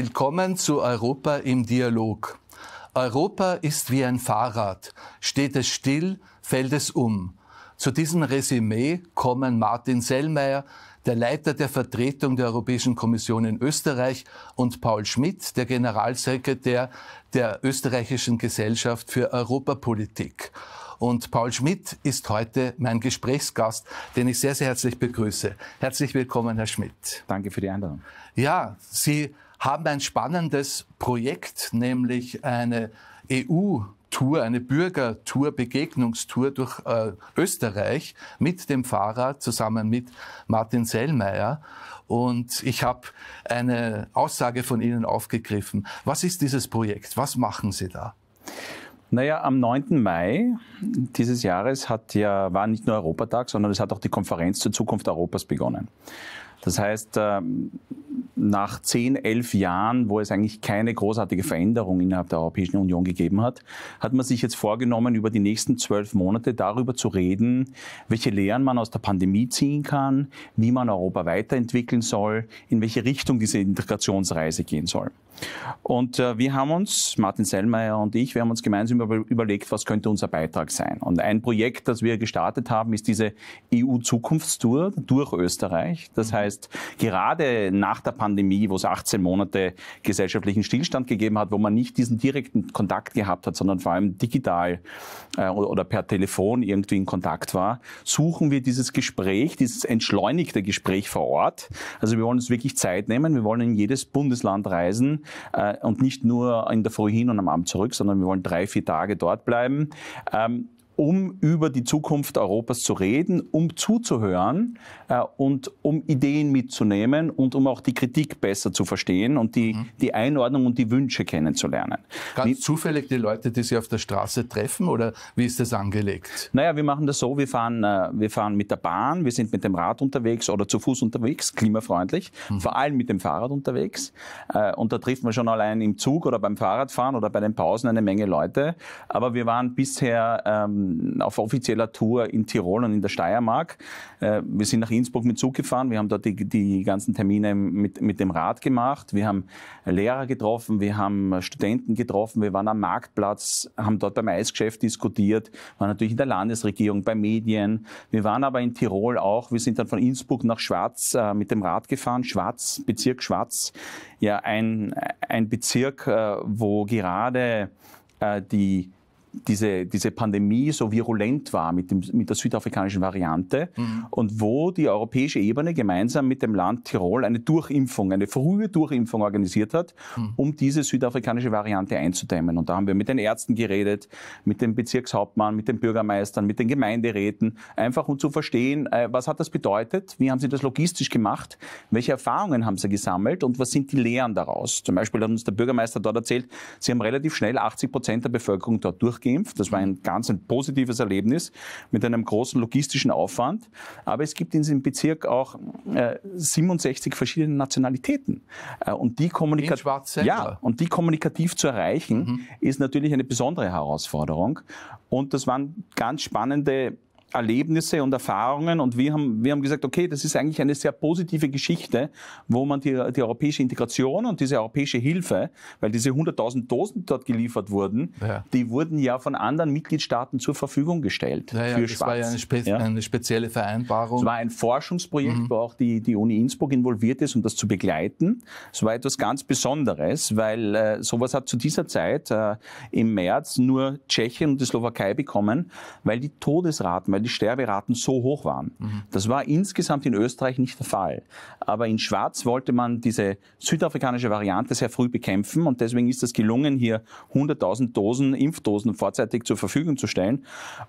Willkommen zu Europa im Dialog. Europa ist wie ein Fahrrad. Steht es still, fällt es um. Zu diesem Resümee kommen Martin Sellmeier, der Leiter der Vertretung der Europäischen Kommission in Österreich, und Paul Schmidt, der Generalsekretär der österreichischen Gesellschaft für Europapolitik. Und Paul Schmidt ist heute mein Gesprächsgast, den ich sehr, sehr herzlich begrüße. Herzlich willkommen, Herr Schmidt. Danke für die Einladung. Ja, Sie haben ein spannendes Projekt, nämlich eine EU Tour, eine Bürgertour, Begegnungstour durch äh, Österreich mit dem Fahrrad zusammen mit Martin Sellmeier. Und ich habe eine Aussage von Ihnen aufgegriffen. Was ist dieses Projekt? Was machen Sie da? Naja, am 9. Mai dieses Jahres hat ja, war nicht nur Europatag, sondern es hat auch die Konferenz zur Zukunft Europas begonnen. Das heißt, ähm, nach zehn, elf Jahren, wo es eigentlich keine großartige Veränderung innerhalb der Europäischen Union gegeben hat, hat man sich jetzt vorgenommen, über die nächsten zwölf Monate darüber zu reden, welche Lehren man aus der Pandemie ziehen kann, wie man Europa weiterentwickeln soll, in welche Richtung diese Integrationsreise gehen soll. Und äh, wir haben uns, Martin Sellmeier und ich, wir haben uns gemeinsam überlegt, was könnte unser Beitrag sein. Und ein Projekt, das wir gestartet haben, ist diese EU-Zukunftstour durch Österreich. Das heißt, gerade nach der Pandemie Pandemie, wo es 18 Monate gesellschaftlichen Stillstand gegeben hat, wo man nicht diesen direkten Kontakt gehabt hat, sondern vor allem digital äh, oder, per Telefon irgendwie in Kontakt war, suchen wir dieses Gespräch, dieses entschleunigte Gespräch vor Ort. Also wir wollen uns wirklich Zeit nehmen, wir wollen in jedes Bundesland reisen äh, und nicht nur in der Früh hin und am Abend zurück, sondern wir wollen drei, vier Tage dort bleiben. Ähm, um über die Zukunft Europas zu reden, um zuzuhören äh, und um Ideen mitzunehmen und um auch die Kritik besser zu verstehen und die, mhm. die Einordnung und die Wünsche kennenzulernen. Ganz wie, zufällig die Leute, die Sie auf der Straße treffen oder wie ist das angelegt? Naja, wir machen das so, wir fahren, äh, wir fahren mit der Bahn, wir sind mit dem Rad unterwegs oder zu Fuß unterwegs, klimafreundlich, mhm. vor allem mit dem Fahrrad unterwegs. Äh, und da trifft man schon allein im Zug oder beim Fahrradfahren oder bei den Pausen eine Menge Leute. Aber wir waren bisher ähm, auf offizieller Tour in Tirol und in der Steiermark. Äh, wir sind nach Innsbruck mit Zug gefahren. Wir haben dort die, die ganzen Termine mit, mit dem Rad gemacht. Wir haben Lehrer getroffen. Wir haben Studenten getroffen. Wir waren am Marktplatz, haben dort beim Eisgeschäft diskutiert. Wir Waren natürlich in der Landesregierung, bei Medien. Wir waren aber in Tirol auch. Wir sind dann von Innsbruck nach Schwarz äh, mit dem Rad gefahren. Schwarz, Bezirk Schwarz. Ja, ein, ein Bezirk, äh, wo gerade die diese, diese Pandemie so virulent war mit, dem, mit der südafrikanischen Variante mhm. und wo die europäische Ebene gemeinsam mit dem Land Tirol eine Durchimpfung, eine frühe Durchimpfung organisiert hat, mhm. um diese südafrikanische Variante einzudämmen. Und da haben wir mit den Ärzten geredet, mit dem Bezirkshauptmann, mit den Bürgermeistern, mit den Gemeinderäten, einfach um zu verstehen, äh, was hat das bedeutet, wie haben sie das logistisch gemacht, welche Erfahrungen haben sie gesammelt und was sind die Lehren daraus. Zum Beispiel hat uns der Bürgermeister dort erzählt, sie haben relativ schnell 80 Prozent der Bevölkerung dort durch durchgeimpft. Das war ein ganz ein positives Erlebnis mit einem großen logistischen Aufwand. Aber es gibt in diesem Bezirk auch äh, 67 verschiedene Nationalitäten. Äh, und, die ja, und die kommunikativ zu erreichen, mhm. ist natürlich eine besondere Herausforderung. Und das waren ganz spannende Erlebnisse und Erfahrungen und wir haben, wir haben gesagt, okay, das ist eigentlich eine sehr positive Geschichte, wo man die, die europäische Integration und diese europäische Hilfe, weil diese 100.000 Dosen dort geliefert wurden, ja. die wurden ja von anderen Mitgliedstaaten zur Verfügung gestellt ja, ja, für das Schwarz. war ja eine, spe eine spezielle Vereinbarung. Es war ein Forschungsprojekt, mhm. wo auch die, die Uni Innsbruck involviert ist, um das zu begleiten. Es war etwas ganz Besonderes, weil äh, sowas hat zu dieser Zeit äh, im März nur Tschechien und die Slowakei bekommen, weil die Todesraten, weil die Sterberaten so hoch waren. Mhm. Das war insgesamt in Österreich nicht der Fall. Aber in Schwarz wollte man diese südafrikanische Variante sehr früh bekämpfen und deswegen ist es gelungen, hier 100.000 Dosen, Impfdosen vorzeitig zur Verfügung zu stellen.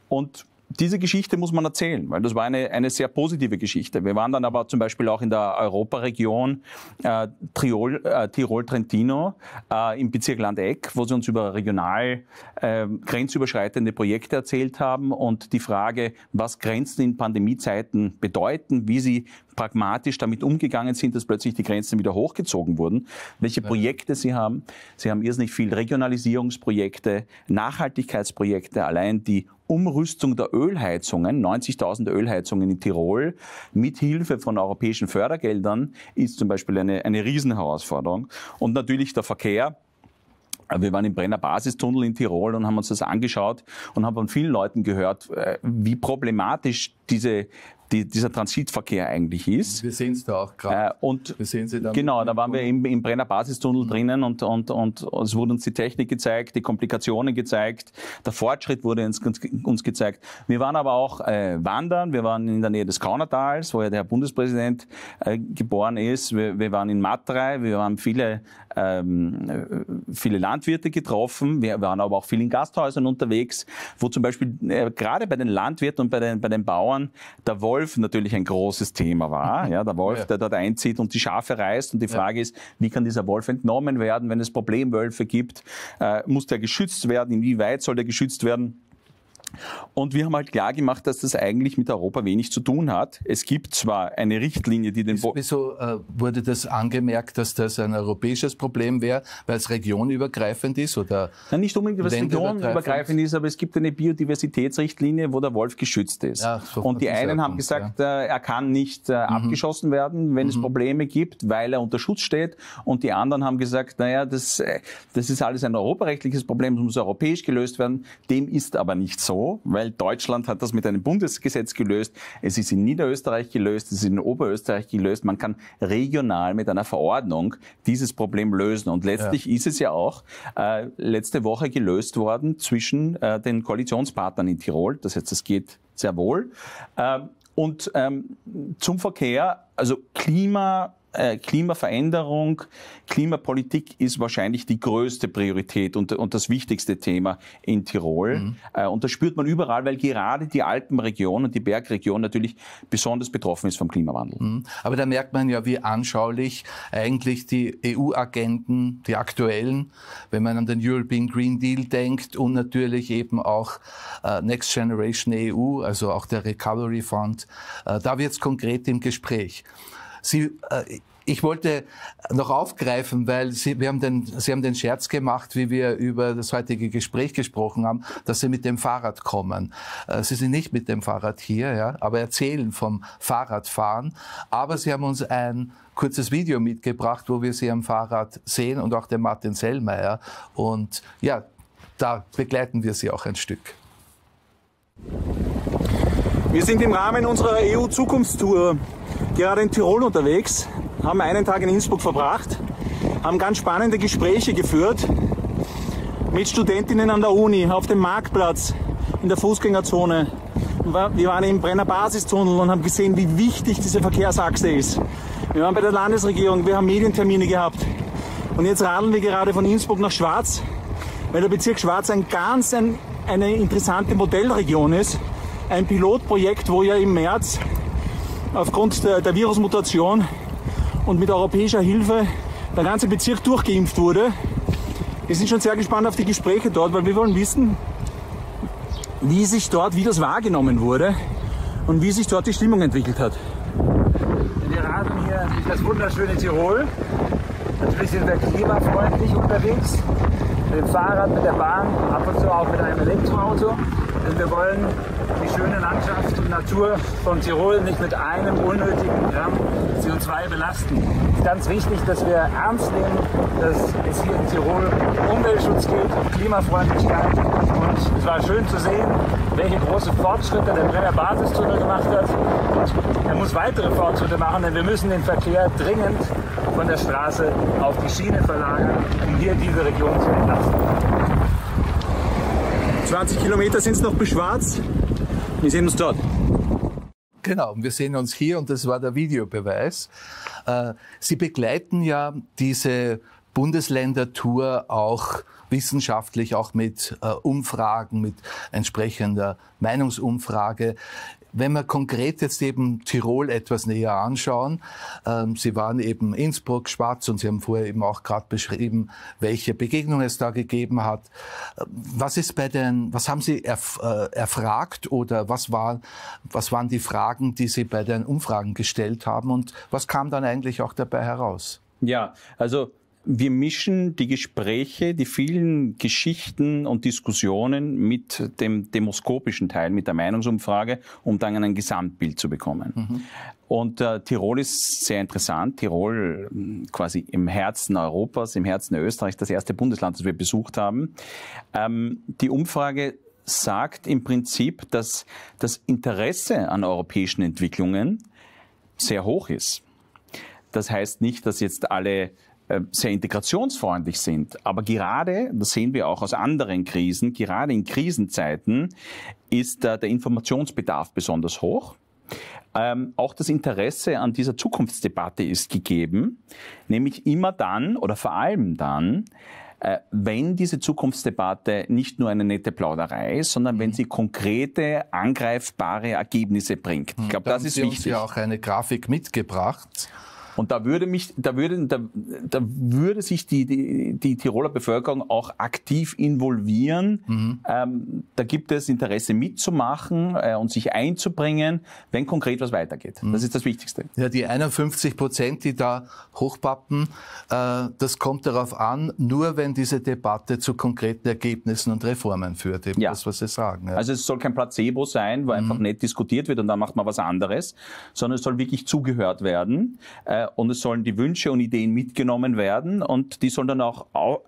Und diese Geschichte muss man erzählen, weil das war eine, eine sehr positive Geschichte. Wir waren dann aber zum Beispiel auch in der Europaregion äh, Tirol, äh, Tirol Trentino äh, im Bezirk Landeck, wo sie uns über regional äh, grenzüberschreitende Projekte erzählt haben und die Frage, was Grenzen in Pandemiezeiten bedeuten, wie sie pragmatisch damit umgegangen sind, dass plötzlich die Grenzen wieder hochgezogen wurden, welche Projekte sie haben. Sie haben irrsinnig viel Regionalisierungsprojekte, Nachhaltigkeitsprojekte, allein die Umrüstung der Ölheizungen, 90.000 Ölheizungen in Tirol, mit Hilfe von europäischen Fördergeldern, ist zum Beispiel eine, eine Riesenherausforderung. Und natürlich der Verkehr. Wir waren im Brenner Basistunnel in Tirol und haben uns das angeschaut und haben von vielen Leuten gehört, äh, wie problematisch diese die, dieser Transitverkehr eigentlich ist. Wir sehen es da auch gerade. Äh, und genau, da waren wir im, im Brenner Basistunnel mhm. drinnen und, und, und es wurde uns die Technik gezeigt, die Komplikationen gezeigt, der Fortschritt wurde uns, uns gezeigt. Wir waren aber auch äh, wandern, wir waren in der Nähe des Kaunertals, wo ja der Herr Bundespräsident äh, geboren ist, wir, wir waren in Matrei, wir waren viele ähm, äh, viele Landwirte getroffen. Wir waren aber auch viel in Gasthäusern unterwegs, wo zum Beispiel äh, gerade bei den Landwirten und bei den, bei den Bauern der Wolf natürlich ein großes Thema war. Ja, der Wolf, ja. der dort einzieht und die Schafe reißt. Und die Frage ja. ist, wie kann dieser Wolf entnommen werden, wenn es Problemwölfe gibt? Äh, muss der geschützt werden? Inwieweit soll der geschützt werden? Und wir haben halt klar gemacht, dass das eigentlich mit Europa wenig zu tun hat. Es gibt zwar eine Richtlinie, die den... Wieso äh, wurde das angemerkt, dass das ein europäisches Problem wäre, weil es regionübergreifend ist oder... Nein, nicht unbedingt, weil es regionübergreifend ist, aber es gibt eine Biodiversitätsrichtlinie, wo der Wolf geschützt ist. Ja, so Und die einen haben gesagt, ja. Äh, er kann nicht äh, mhm. abgeschossen werden, wenn mhm. es Probleme gibt, weil er unter Schutz steht. Und die anderen haben gesagt, naja, das, äh, das ist alles ein europarechtliches Problem, das muss europäisch gelöst werden. Dem ist aber nicht so weil Deutschland hat das mit einem Bundesgesetz gelöst, es ist in Niederösterreich gelöst, es ist in Oberösterreich gelöst. Man kann regional mit einer Verordnung dieses Problem lösen. Und letztlich ja. ist es ja auch äh, letzte Woche gelöst worden zwischen äh, den Koalitionspartnern in Tirol. Das heißt, es geht sehr wohl. Äh, und ähm, zum Verkehr, also Klima, äh, Klimaveränderung, Klimapolitik ist wahrscheinlich die größte Priorität und, und das wichtigste Thema in Tirol. Mhm. Äh, und das spürt man überall, weil gerade die Alpenregion und die Bergregion natürlich besonders betroffen ist vom Klimawandel. Mhm. Aber da merkt man ja, wie anschaulich eigentlich die EU-Agenten, die aktuellen, wenn man an den European Green Deal denkt und natürlich eben auch äh, Next Generation EU, also auch der Recovery Fund, da wird es konkret im Gespräch. Sie, äh, ich wollte noch aufgreifen, weil Sie, wir haben den, Sie haben den Scherz gemacht, wie wir über das heutige Gespräch gesprochen haben, dass Sie mit dem Fahrrad kommen. Äh, Sie sind nicht mit dem Fahrrad hier, ja, aber erzählen vom Fahrradfahren. Aber Sie haben uns ein kurzes Video mitgebracht, wo wir Sie am Fahrrad sehen und auch den Martin Sellmeier. Und ja, da begleiten wir Sie auch ein Stück. Wir sind im Rahmen unserer EU-Zukunftstour gerade in Tirol unterwegs, haben einen Tag in Innsbruck verbracht, haben ganz spannende Gespräche geführt mit Studentinnen an der Uni, auf dem Marktplatz, in der Fußgängerzone. Wir waren im Brenner Basistunnel und haben gesehen, wie wichtig diese Verkehrsachse ist. Wir waren bei der Landesregierung, wir haben Medientermine gehabt. Und jetzt radeln wir gerade von Innsbruck nach Schwarz, weil der Bezirk Schwarz ein ganz ein, eine interessante Modellregion ist. Ein Pilotprojekt, wo ja im März aufgrund der, der Virusmutation und mit europäischer Hilfe der ganze Bezirk durchgeimpft wurde. Wir sind schon sehr gespannt auf die Gespräche dort, weil wir wollen wissen, wie sich dort, wie das wahrgenommen wurde und wie sich dort die Stimmung entwickelt hat. Wir rasen hier durch das wunderschöne Tirol. Natürlich sind wir klimafreundlich unterwegs, mit dem Fahrrad, mit der Bahn, ab und zu auch mit einem Elektroauto. Denn wir wollen die schöne Landschaft und Natur von Tirol nicht mit einem unnötigen Gramm CO2 belasten. Es ist ganz wichtig, dass wir ernst nehmen, dass es hier in Tirol um Umweltschutz geht, um Klimafreundlichkeit. Und es war schön zu sehen, welche großen Fortschritte der Brenner Basistunnel gemacht hat. Und er muss weitere Fortschritte machen, denn wir müssen den Verkehr dringend von der Straße auf die Schiene verlagern, um hier diese Region zu entlasten. 20 Kilometer sind es noch bis Schwarz. Wir sehen uns dort. Genau, wir sehen uns hier und das war der Videobeweis. Äh, Sie begleiten ja diese Bundesländer-Tour auch wissenschaftlich, auch mit äh, Umfragen, mit entsprechender Meinungsumfrage. Wenn wir konkret jetzt eben Tirol etwas näher anschauen, ähm, Sie waren eben Innsbruck, Schwarz und Sie haben vorher eben auch gerade beschrieben, welche Begegnung es da gegeben hat. Äh, was ist bei den, was haben Sie erf äh, erfragt oder was war, was waren die Fragen, die Sie bei den Umfragen gestellt haben und was kam dann eigentlich auch dabei heraus? Ja, also wir mischen die Gespräche, die vielen Geschichten und Diskussionen mit dem demoskopischen Teil, mit der Meinungsumfrage, um dann ein Gesamtbild zu bekommen. Mhm. Und äh, Tirol ist sehr interessant. Tirol quasi im Herzen Europas, im Herzen Österreichs, das erste Bundesland, das wir besucht haben. Ähm, die Umfrage sagt im Prinzip, dass das Interesse an europäischen Entwicklungen sehr hoch ist. Das heißt nicht, dass jetzt alle äh, sehr integrationsfreundlich sind. Aber gerade, das sehen wir auch aus anderen Krisen, gerade in Krisenzeiten ist äh, der Informationsbedarf besonders hoch. Ähm, auch das Interesse an dieser Zukunftsdebatte ist gegeben, nämlich immer dann oder vor allem dann, äh, wenn diese Zukunftsdebatte nicht nur eine nette Plauderei ist, sondern mhm. wenn sie konkrete, angreifbare Ergebnisse bringt. Ich mhm. glaube, das ist wichtig. Sie haben ja auch eine Grafik mitgebracht. Und da würde mich, da würde, da, da würde sich die, die, die Tiroler Bevölkerung auch aktiv involvieren. Mhm. Ähm, da gibt es Interesse mitzumachen äh, und sich einzubringen, wenn konkret was weitergeht. Mhm. Das ist das Wichtigste. Ja, die 51 Prozent, die da hochpappen, äh, das kommt darauf an, nur wenn diese Debatte zu konkreten Ergebnissen und Reformen führt, eben ja. das, was Sie sagen. Ja. Also es soll kein Placebo sein, wo mhm. einfach nicht diskutiert wird und dann macht man was anderes, sondern es soll wirklich zugehört werden. Äh, und es sollen die Wünsche und Ideen mitgenommen werden und die sollen dann auch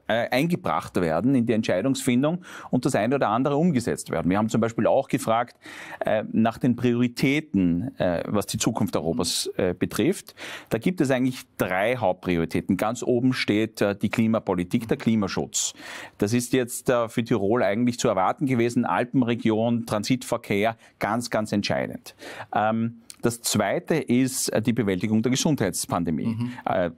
äh, eingebracht werden in die Entscheidungsfindung und das eine oder andere umgesetzt werden. Wir haben zum Beispiel auch gefragt äh, nach den Prioritäten, äh, was die Zukunft Europas betrifft. Da gibt es eigentlich drei Hauptprioritäten. Ganz oben steht die Klimapolitik, der Klimaschutz. Das ist jetzt für Tirol eigentlich zu erwarten gewesen. Alpenregion, Transitverkehr, ganz, ganz entscheidend. Ähm, das Zweite ist äh, die Bewältigung der Gesundheitspandemie. Mhm. Äh,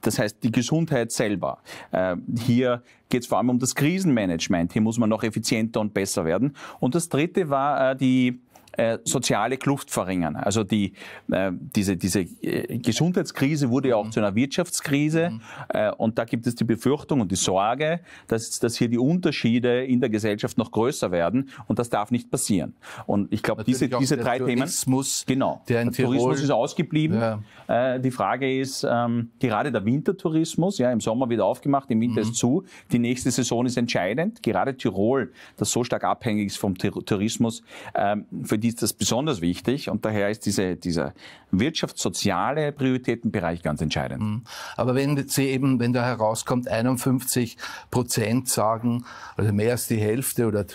das heißt, die Gesundheit selber. Äh, hier geht es vor allem um das Krisenmanagement. Hier muss man noch effizienter und besser werden. Und das Dritte war die äh, soziale Kluft verringern. Also die, äh, diese, diese äh, Gesundheitskrise wurde ja auch mhm. zu einer Wirtschaftskrise mhm. äh, und da gibt es die Befürchtung und die Sorge, dass, dass hier die Unterschiede in der Gesellschaft noch größer werden und das darf nicht passieren. Und ich glaube, diese, diese drei Tourismus, Themen, genau, der, der Tourismus ist ausgeblieben. Ja. Äh, die Frage ist ähm, gerade der Wintertourismus, ja, im Sommer wird aufgemacht, im Winter mhm. ist zu. Die nächste Saison ist entscheidend. Gerade Tirol, das so stark abhängig ist vom Tourismus, ähm, für die ist das besonders wichtig und daher ist diese, dieser wirtschaftssoziale Prioritätenbereich ganz entscheidend. Mhm. Aber wenn Sie eben, wenn da herauskommt, 51 Prozent sagen, also mehr als die Hälfte oder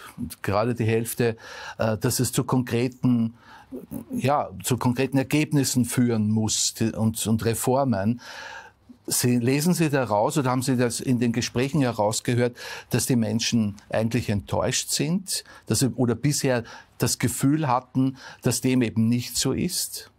gerade die Hälfte, äh, dass es zu konkreten ja, zu konkreten Ergebnissen führen muss und, und Reformen Sie, lesen Sie daraus oder haben Sie das in den Gesprächen herausgehört, dass die Menschen eigentlich enttäuscht sind dass sie, oder bisher das Gefühl hatten, dass dem eben nicht so ist?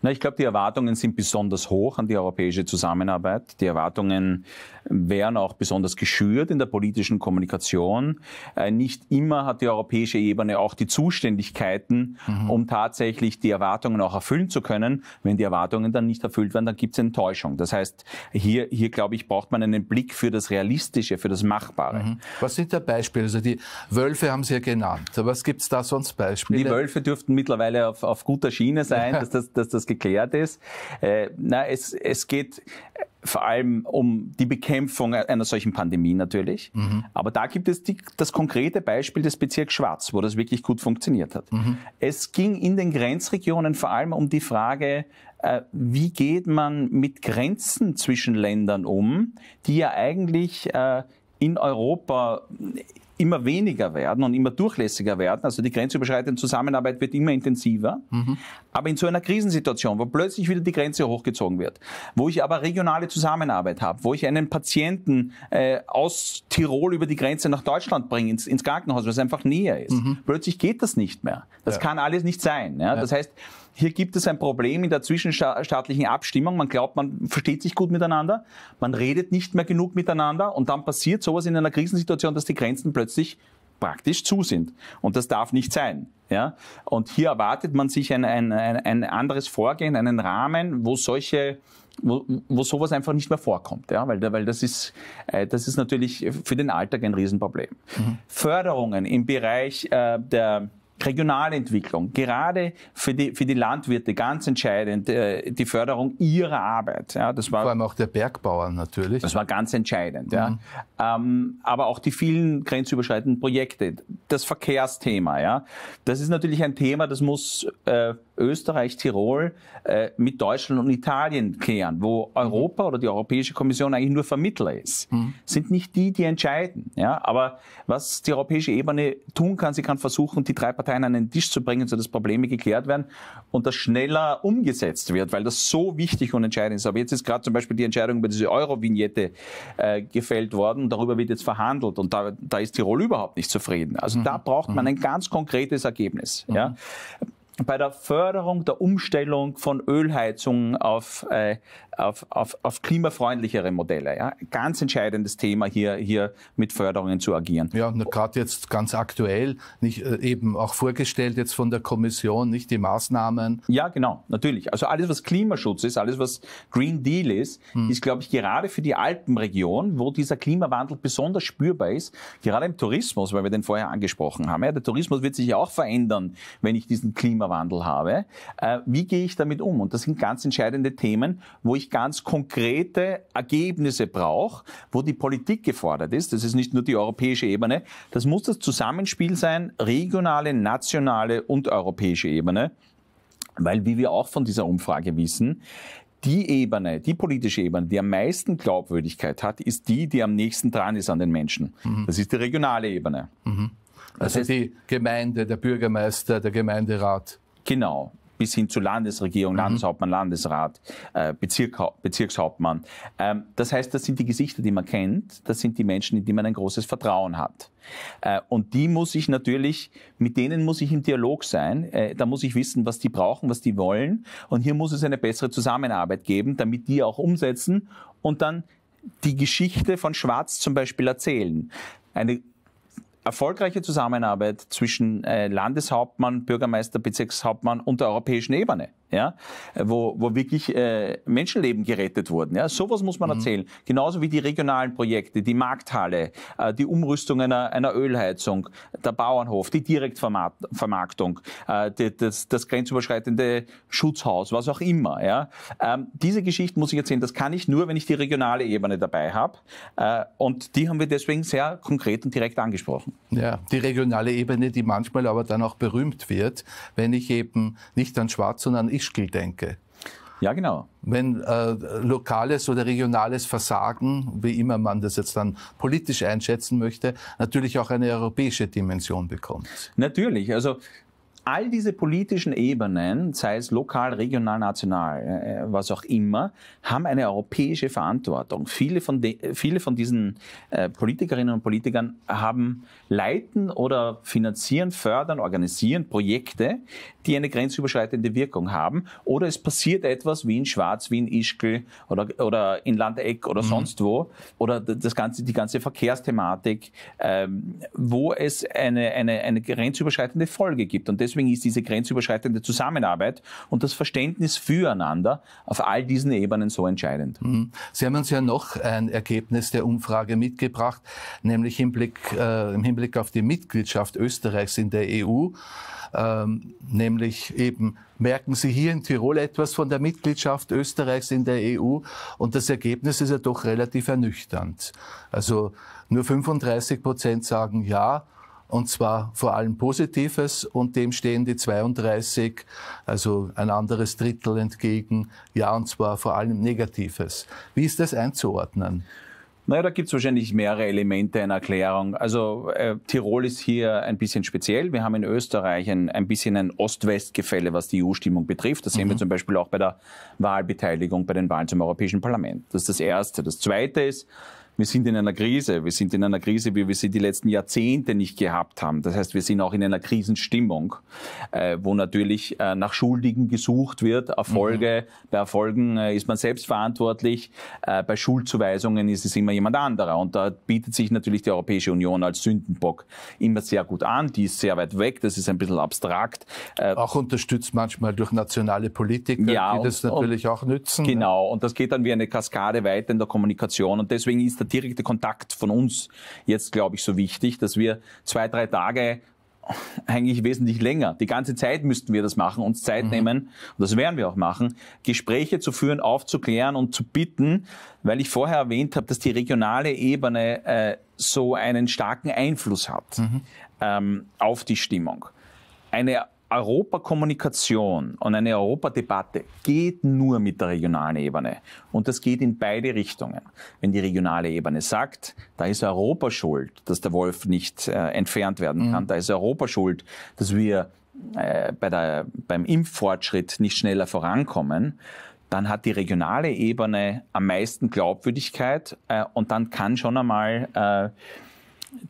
Na, ich glaube, die Erwartungen sind besonders hoch an die europäische Zusammenarbeit. Die Erwartungen werden auch besonders geschürt in der politischen Kommunikation. Äh, nicht immer hat die europäische Ebene auch die Zuständigkeiten, mhm. um tatsächlich die Erwartungen auch erfüllen zu können. Wenn die Erwartungen dann nicht erfüllt werden, dann gibt es Enttäuschung. Das heißt, hier, hier glaube ich, braucht man einen Blick für das Realistische, für das Machbare. Mhm. Was sind da Beispiele? Also die Wölfe haben Sie ja genannt. Was gibt es da sonst Beispiele? Die Wölfe dürften mittlerweile auf, auf guter Schiene sein, dass das, dass das geklärt ist. Äh, na, es, es geht äh, vor allem um die Bekämpfung e-, einer solchen Pandemie natürlich. Mhm. Aber da gibt es die, das konkrete Beispiel des Bezirks Schwarz, wo das wirklich gut funktioniert hat. Mhm. Es ging in den Grenzregionen vor allem um die Frage, äh, wie geht man mit Grenzen zwischen Ländern um, die ja eigentlich äh, in Europa immer weniger werden und immer durchlässiger werden. Also die grenzüberschreitende Zusammenarbeit wird immer intensiver. Mhm. Aber in so einer Krisensituation, wo plötzlich wieder die Grenze hochgezogen wird, wo ich aber regionale Zusammenarbeit habe, wo ich einen Patienten äh, aus Tirol über die Grenze nach Deutschland bringe, ins, ins Krankenhaus, was einfach näher ist, mhm. plötzlich geht das nicht mehr. Das ja. kann alles nicht sein. Ja? Ja. Das heißt, hier gibt es ein Problem in der zwischenstaatlichen Abstimmung. Man glaubt, man versteht sich gut miteinander, man redet nicht mehr genug miteinander und dann passiert sowas in einer Krisensituation, dass die Grenzen plötzlich praktisch zu sind. Und das darf nicht sein. Ja? Und hier erwartet man sich ein, ein, ein anderes Vorgehen, einen Rahmen, wo solche wo, wo sowas einfach nicht mehr vorkommt, ja, weil, weil das ist äh, das ist natürlich für den Alltag ein Riesenproblem. Mhm. Förderungen im Bereich äh, der Regionalentwicklung, gerade für die, für die Landwirte ganz entscheidend, äh, die Förderung ihrer Arbeit. Ja, das war, Vor allem auch der Bergbauern natürlich. Das war ganz entscheidend. Mhm. Ja. Ähm, aber auch die vielen grenzüberschreitenden Projekte, das Verkehrsthema. Ja, das ist natürlich ein Thema, das muss äh, Österreich, Tirol äh, mit Deutschland und Italien klären, wo Europa oder die Europäische Kommission eigentlich nur Vermittler ist. Mhm. Sind nicht die, die entscheiden. Ja? Aber was die europäische Ebene tun kann, sie kann versuchen, die drei Parteien an den Tisch zu bringen, sodass Probleme geklärt werden und das schneller umgesetzt wird, weil das so wichtig und entscheidend ist. Aber jetzt ist gerade zum Beispiel die Entscheidung über diese Euro-Vignette äh, gefällt worden. Darüber wird jetzt verhandelt und da, da ist Tirol überhaupt nicht zufrieden. Also mhm. da braucht man mhm. ein ganz konkretes Ergebnis. Mhm. Ja? bei der Förderung der Umstellung von Ölheizungen auf äh, auf, auf, auf klimafreundlichere Modelle. Ja? Ganz entscheidendes Thema hier, hier mit Förderungen zu agieren. Ja, gerade jetzt ganz aktuell, nicht äh, eben auch vorgestellt jetzt von der Kommission, nicht die Maßnahmen. Ja, genau, natürlich. Also alles, was Klimaschutz ist, alles, was Green Deal ist, hm. ist, glaube ich, gerade für die Alpenregion, wo dieser Klimawandel besonders spürbar ist, gerade im Tourismus, weil wir den vorher angesprochen haben. Ja, der Tourismus wird sich ja auch verändern, wenn ich diesen Klimawandel habe. Äh, wie gehe ich damit um? Und das sind ganz entscheidende Themen, wo ich ganz konkrete Ergebnisse braucht, wo die Politik gefordert ist. Das ist nicht nur die europäische Ebene. Das muss das Zusammenspiel sein, regionale, nationale und europäische Ebene. Weil, wie wir auch von dieser Umfrage wissen, die Ebene, die politische Ebene, die am meisten Glaubwürdigkeit hat, ist die, die am nächsten dran ist an den Menschen. Mhm. Das ist die regionale Ebene. Mhm. Also das heißt, die Gemeinde, der Bürgermeister, der Gemeinderat. Genau bis hin zu Landesregierung, mhm. Landeshauptmann, Landesrat, äh, Bezirka Bezirkshauptmann. Ähm, das heißt, das sind die Gesichter, die man kennt, das sind die Menschen, in die man ein großes Vertrauen hat. Äh, und die muss ich natürlich, mit denen muss ich im Dialog sein, äh, da muss ich wissen, was die brauchen, was die wollen. Und hier muss es eine bessere Zusammenarbeit geben, damit die auch umsetzen und dann die Geschichte von Schwarz zum Beispiel erzählen. Eine erfolgreiche Zusammenarbeit zwischen äh, Landeshauptmann, Bürgermeister, Bezirkshauptmann und der europäischen Ebene ja, äh, wo, wo wirklich äh, Menschenleben gerettet wurden. Ja, sowas muss man mhm. erzählen. Genauso wie die regionalen Projekte, die Markthalle, äh, die Umrüstung einer, einer Ölheizung, der Bauernhof, die Direktvermarktung, äh, die, das, das grenzüberschreitende Schutzhaus, was auch immer. Ja. Ähm, diese Geschichte muss ich erzählen. Das kann ich nur, wenn ich die regionale Ebene dabei habe. Äh, und die haben wir deswegen sehr konkret und direkt angesprochen. Ja, die regionale Ebene, die manchmal aber dann auch berühmt wird, wenn ich eben nicht an Schwarz, sondern Ischgl denke. Ja, genau. Wenn äh, lokales oder regionales Versagen, wie immer man das jetzt dann politisch einschätzen möchte, natürlich auch eine europäische Dimension bekommt. Natürlich. Also all diese politischen Ebenen, sei es lokal, regional, national, äh, äh, was auch immer, haben eine europäische Verantwortung. Viele von, de, viele von diesen äh, Politikerinnen und Politikern haben leiten oder finanzieren, fördern, organisieren Projekte, die eine grenzüberschreitende Wirkung haben. Oder es passiert etwas wie in Schwarz, wie in Ischgl oder, oder in Landeck oder mhm. sonst wo. Oder das ganze, die ganze Verkehrsthematik, ähm, wo es eine, eine, eine grenzüberschreitende Folge gibt. Und deswegen deswegen ist diese grenzüberschreitende Zusammenarbeit und das Verständnis füreinander auf all diesen Ebenen so entscheidend. Mhm. Sie haben uns ja noch ein Ergebnis der Umfrage mitgebracht, nämlich im, Blick, äh, im Hinblick auf die Mitgliedschaft Österreichs in der EU. Ähm, nämlich eben, merken Sie hier in Tirol etwas von der Mitgliedschaft Österreichs in der EU? Und das Ergebnis ist ja doch relativ ernüchternd. Also nur 35 Prozent sagen ja und zwar vor allem Positives und dem stehen die 32, also ein anderes Drittel entgegen, ja und zwar vor allem Negatives. Wie ist das einzuordnen? Naja, da gibt es wahrscheinlich mehrere Elemente in Erklärung. Also äh, Tirol ist hier ein bisschen speziell. Wir haben in Österreich ein, ein bisschen ein Ost-West-Gefälle, was die EU-Stimmung betrifft. Das mhm. sehen wir mhm. zum Beispiel auch bei der Wahlbeteiligung bei den Wahlen zum Europäischen Parlament. Das ist das Erste. Das Zweite ist, wir sind in einer Krise. Wir sind in einer Krise, wie wir sie die letzten Jahrzehnte nicht gehabt haben. Das heißt, wir sind auch in einer Krisenstimmung, äh, wo natürlich äh, nach Schuldigen gesucht wird. Erfolge, mhm. bei Erfolgen äh, ist man selbst verantwortlich. Äh, bei Schuldzuweisungen ist es immer jemand anderer. Und da bietet sich natürlich die Europäische Union als Sündenbock immer sehr gut an. Die ist sehr weit weg. Das ist ein bisschen abstrakt. Äh, auch unterstützt manchmal durch nationale Politiker, ja, die und, das natürlich auch nützen. Ne? Genau. Und das geht dann wie eine Kaskade weiter in der Kommunikation. Und deswegen ist der direkte Kontakt von uns jetzt, glaube ich, so wichtig, dass wir zwei, drei Tage eigentlich wesentlich länger. Die ganze Zeit müssten wir das machen, uns Zeit mhm. nehmen, und das werden wir auch machen, Gespräche zu führen, aufzuklären und zu bitten, weil ich vorher erwähnt habe, dass die regionale Ebene äh, so einen starken Einfluss hat mhm. ähm, auf die Stimmung. Eine Europakommunikation und eine Europadebatte geht nur mit der regionalen Ebene. Und das geht in beide Richtungen. Wenn die regionale Ebene sagt, da ist Europa schuld, dass der Wolf nicht äh, entfernt werden kann, mhm. da ist Europa schuld, dass wir äh, bei der, beim Impffortschritt nicht schneller vorankommen, dann hat die regionale Ebene am meisten Glaubwürdigkeit äh, und dann kann schon einmal äh,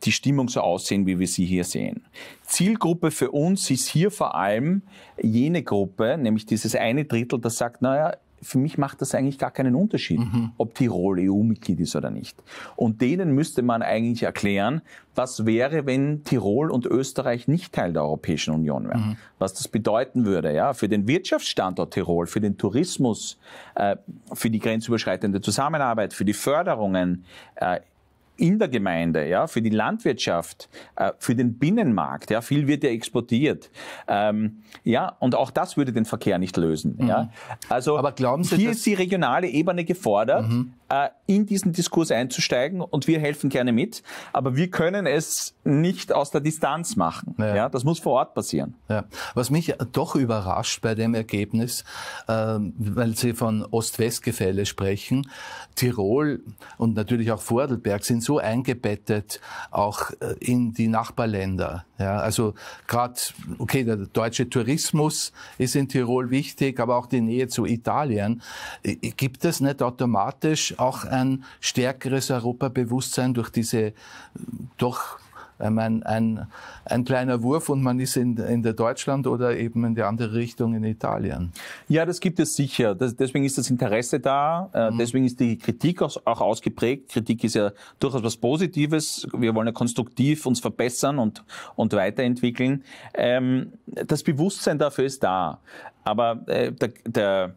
die Stimmung so aussehen, wie wir sie hier sehen. Zielgruppe für uns ist hier vor allem jene Gruppe, nämlich dieses eine Drittel, das sagt, naja, für mich macht das eigentlich gar keinen Unterschied, mhm. ob Tirol EU-Mitglied ist oder nicht. Und denen müsste man eigentlich erklären, was wäre, wenn Tirol und Österreich nicht Teil der Europäischen Union wären. Mhm. Was das bedeuten würde, ja, für den Wirtschaftsstandort Tirol, für den Tourismus, äh, für die grenzüberschreitende Zusammenarbeit, für die Förderungen, äh, in der Gemeinde, ja, für die Landwirtschaft, äh, für den Binnenmarkt. Ja, viel wird ja exportiert. Ähm, ja, und auch das würde den Verkehr nicht lösen. Mhm. Ja. Also Aber glauben Sie, hier ist die regionale Ebene gefordert, mhm. Äh, in diesen Diskurs einzusteigen und wir helfen gerne mit, aber wir können es nicht aus der Distanz machen. Ja. ja das muss vor Ort passieren. Ja. Was mich doch überrascht bei dem Ergebnis, ähm, weil Sie von Ost-West-Gefälle sprechen, Tirol und natürlich auch Vordelberg sind so eingebettet auch äh, in die Nachbarländer. Ja, also gerade, okay, der deutsche Tourismus ist in Tirol wichtig, aber auch die Nähe zu Italien. Äh, gibt es nicht automatisch auch ein stärkeres Europabewusstsein durch diese doch ein, ein, ein, kleiner Wurf und man ist in, in, der Deutschland oder eben in die andere Richtung in Italien. Ja, das gibt es sicher. Das, deswegen ist das Interesse da. Äh, mhm. Deswegen ist die Kritik auch, auch, ausgeprägt. Kritik ist ja durchaus was Positives. Wir wollen ja konstruktiv uns verbessern und, und weiterentwickeln. Ähm, das Bewusstsein dafür ist da. Aber äh, der, der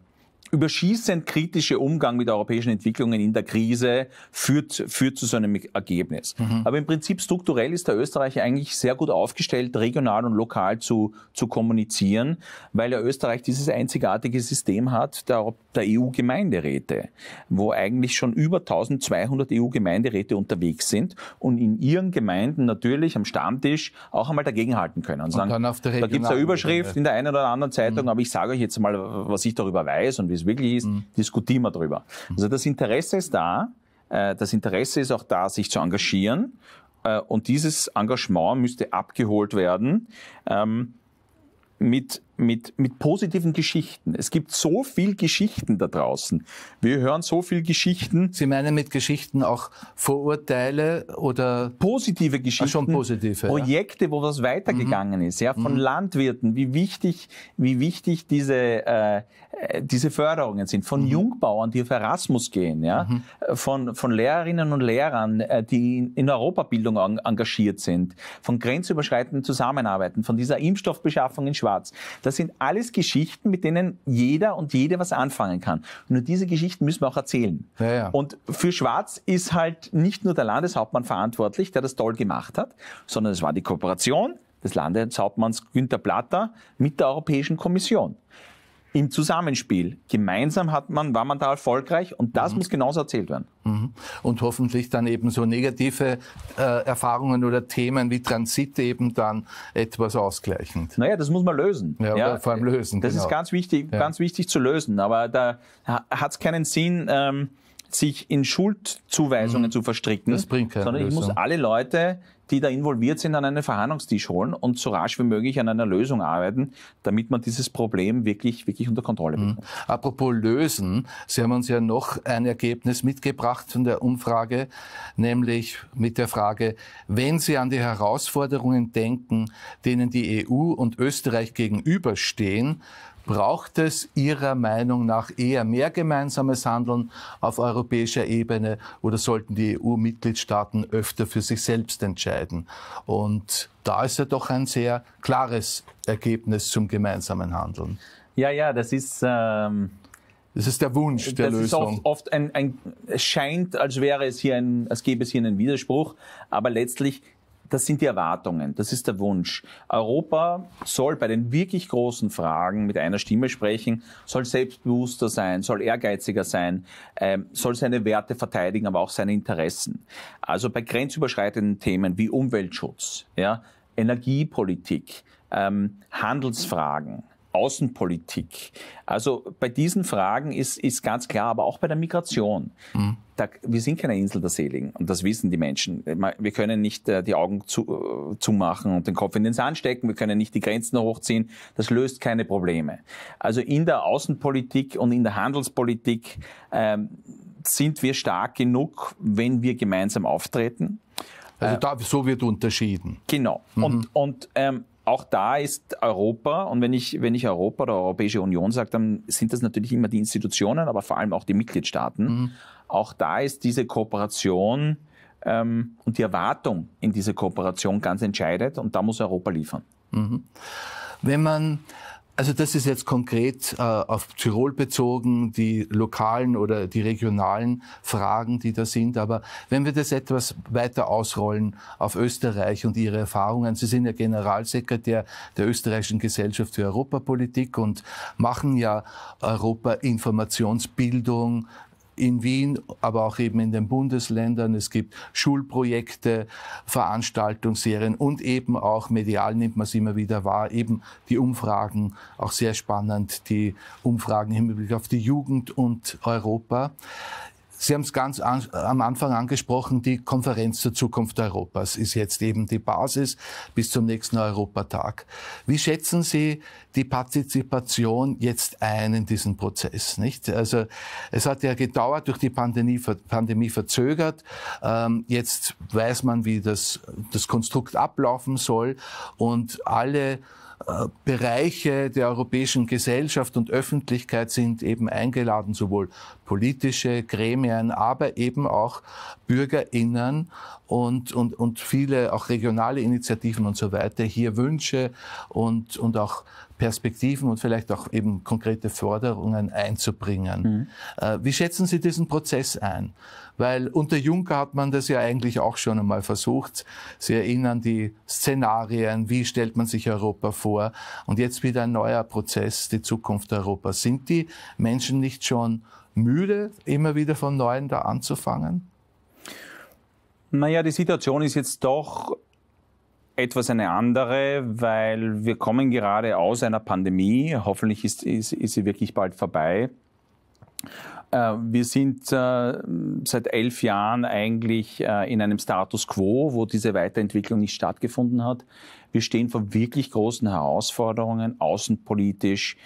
überschießend kritische Umgang mit europäischen Entwicklungen in der Krise führt, führt zu so einem Ergebnis. Mhm. Aber im Prinzip strukturell ist der Österreich eigentlich sehr gut aufgestellt, regional und lokal zu, zu kommunizieren, weil der Österreich dieses einzigartige System hat der, der EU-Gemeinderäte, wo eigentlich schon über 1200 EU-Gemeinderäte unterwegs sind und in ihren Gemeinden natürlich am Stammtisch auch einmal dagegenhalten können. Und, und sagen, da gibt es eine Überschrift in der einen oder anderen Zeitung, mhm. aber ich sage euch jetzt mal, was ich darüber weiß und wie es wirklich ist, mhm. diskutieren wir darüber. Mhm. Also das Interesse ist da, äh, das Interesse ist auch da, sich zu engagieren äh, und dieses Engagement müsste abgeholt werden ähm, mit mit, mit positiven Geschichten. Es gibt so viel Geschichten da draußen. Wir hören so viel Geschichten. Sie meinen mit Geschichten auch Vorurteile oder positive Geschichten? schon positive. Projekte, ja. wo was weitergegangen mhm. ist, ja, von mhm. Landwirten, wie wichtig, wie wichtig diese, äh, diese Förderungen sind, von mhm. Jungbauern, die auf Erasmus gehen, ja, mhm. von, von Lehrerinnen und Lehrern, äh, die in Europabildung engagiert sind, von grenzüberschreitenden Zusammenarbeiten, von dieser Impfstoffbeschaffung in Schwarz das sind alles Geschichten, mit denen jeder und jede was anfangen kann. Nur diese Geschichten müssen wir auch erzählen. Ja, ja. Und für Schwarz ist halt nicht nur der Landeshauptmann verantwortlich, der das toll gemacht hat, sondern es war die Kooperation des Landeshauptmanns Günter Platter mit der Europäischen Kommission im Zusammenspiel. Gemeinsam hat man, war man da erfolgreich und das mhm. muss genauso erzählt werden. Mhm. Und hoffentlich dann eben so negative äh, Erfahrungen oder Themen wie Transit eben dann etwas ausgleichend. Naja, das muss man lösen. Ja, ja vor allem lösen. Das genau. ist ganz wichtig, ja. ganz wichtig zu lösen. Aber da hat es keinen Sinn, ähm, sich in Schuldzuweisungen mhm. zu verstricken, das bringt keine sondern ich muss alle Leute die da involviert sind, an einen Verhandlungstisch holen und so rasch wie möglich an einer Lösung arbeiten, damit man dieses Problem wirklich, wirklich unter Kontrolle bringt. Mhm. Apropos Lösen, Sie haben uns ja noch ein Ergebnis mitgebracht von der Umfrage, nämlich mit der Frage, wenn Sie an die Herausforderungen denken, denen die EU und Österreich gegenüberstehen, braucht es Ihrer Meinung nach eher mehr gemeinsames Handeln auf europäischer Ebene oder sollten die EU-Mitgliedstaaten öfter für sich selbst entscheiden? Und da ist ja doch ein sehr klares Ergebnis zum gemeinsamen Handeln. Ja, ja, das ist. Ähm das ist der Wunsch der das Lösung. Ist oft, oft ein, ein, es scheint, als wäre es hier ein, als gäbe es hier einen Widerspruch, aber letztlich das sind die Erwartungen, das ist der Wunsch. Europa soll bei den wirklich großen Fragen mit einer Stimme sprechen, soll selbstbewusster sein, soll ehrgeiziger sein, ähm, soll seine Werte verteidigen, aber auch seine Interessen. Also bei grenzüberschreitenden Themen wie Umweltschutz, ja, Energiepolitik, ähm, Handelsfragen, Außenpolitik. Also bei diesen Fragen ist, ist ganz klar, aber auch bei der Migration. Mhm. Da, wir sind keine Insel der Seligen und das wissen die Menschen. Wir können nicht äh, die Augen zu, äh, zumachen und den Kopf in den Sand stecken, wir können nicht die Grenzen hochziehen. Das löst keine Probleme. Also in der Außenpolitik und in der Handelspolitik ähm, sind wir stark genug, wenn wir gemeinsam auftreten. Also äh, da, so wird unterschieden. Genau. Mhm. Und, und ähm, auch da ist Europa, und wenn ich, wenn ich Europa oder Europäische Union sage, dann sind das natürlich immer die Institutionen, aber vor allem auch die Mitgliedstaaten. Mhm. Auch da ist diese Kooperation ähm, und die Erwartung in diese Kooperation ganz entscheidend und da muss Europa liefern. Mhm. Wenn man also das ist jetzt konkret äh, auf Tirol bezogen, die lokalen oder die regionalen Fragen, die da sind. Aber wenn wir das etwas weiter ausrollen auf Österreich und Ihre Erfahrungen, Sie sind ja Generalsekretär der österreichischen Gesellschaft für Europapolitik und machen ja Europa Informationsbildung, in Wien, aber auch eben in den Bundesländern. Es gibt Schulprojekte, Veranstaltungsserien und eben auch medial nimmt man es immer wieder wahr, eben die Umfragen, auch sehr spannend, die Umfragen im Hinblick auf die Jugend und Europa. Sie haben es ganz an, am Anfang angesprochen, die Konferenz zur Zukunft Europas ist jetzt eben die Basis bis zum nächsten Europatag. Wie schätzen Sie die Partizipation jetzt ein in diesen Prozess? Nicht? Also es hat ja gedauert, durch die Pandemie, Pandemie verzögert. Ähm, jetzt weiß man, wie das, das Konstrukt ablaufen soll und alle Bereiche der europäischen Gesellschaft und Öffentlichkeit sind eben eingeladen, sowohl politische Gremien, aber eben auch BürgerInnen und, und, und viele auch regionale Initiativen und so weiter, hier Wünsche und, und auch Perspektiven und vielleicht auch eben konkrete Forderungen einzubringen. Mhm. Äh, wie schätzen Sie diesen Prozess ein? Weil unter Juncker hat man das ja eigentlich auch schon einmal versucht. Sie erinnern die Szenarien, wie stellt man sich Europa vor? Und jetzt wieder ein neuer Prozess, die Zukunft Europas. Sind die Menschen nicht schon müde, immer wieder von Neuem da anzufangen? Naja, die Situation ist jetzt doch etwas eine andere, weil wir kommen gerade aus einer Pandemie. Hoffentlich ist, ist, ist sie wirklich bald vorbei. Äh, wir sind äh, seit elf Jahren eigentlich äh, in einem Status quo, wo diese Weiterentwicklung nicht stattgefunden hat. Wir stehen vor wirklich großen Herausforderungen, außenpolitisch,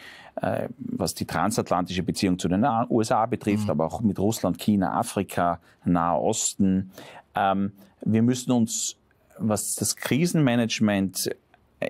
was die transatlantische Beziehung zu den USA betrifft, mhm. aber auch mit Russland, China, Afrika, Nahe Osten. Ähm, wir müssen uns, was das Krisenmanagement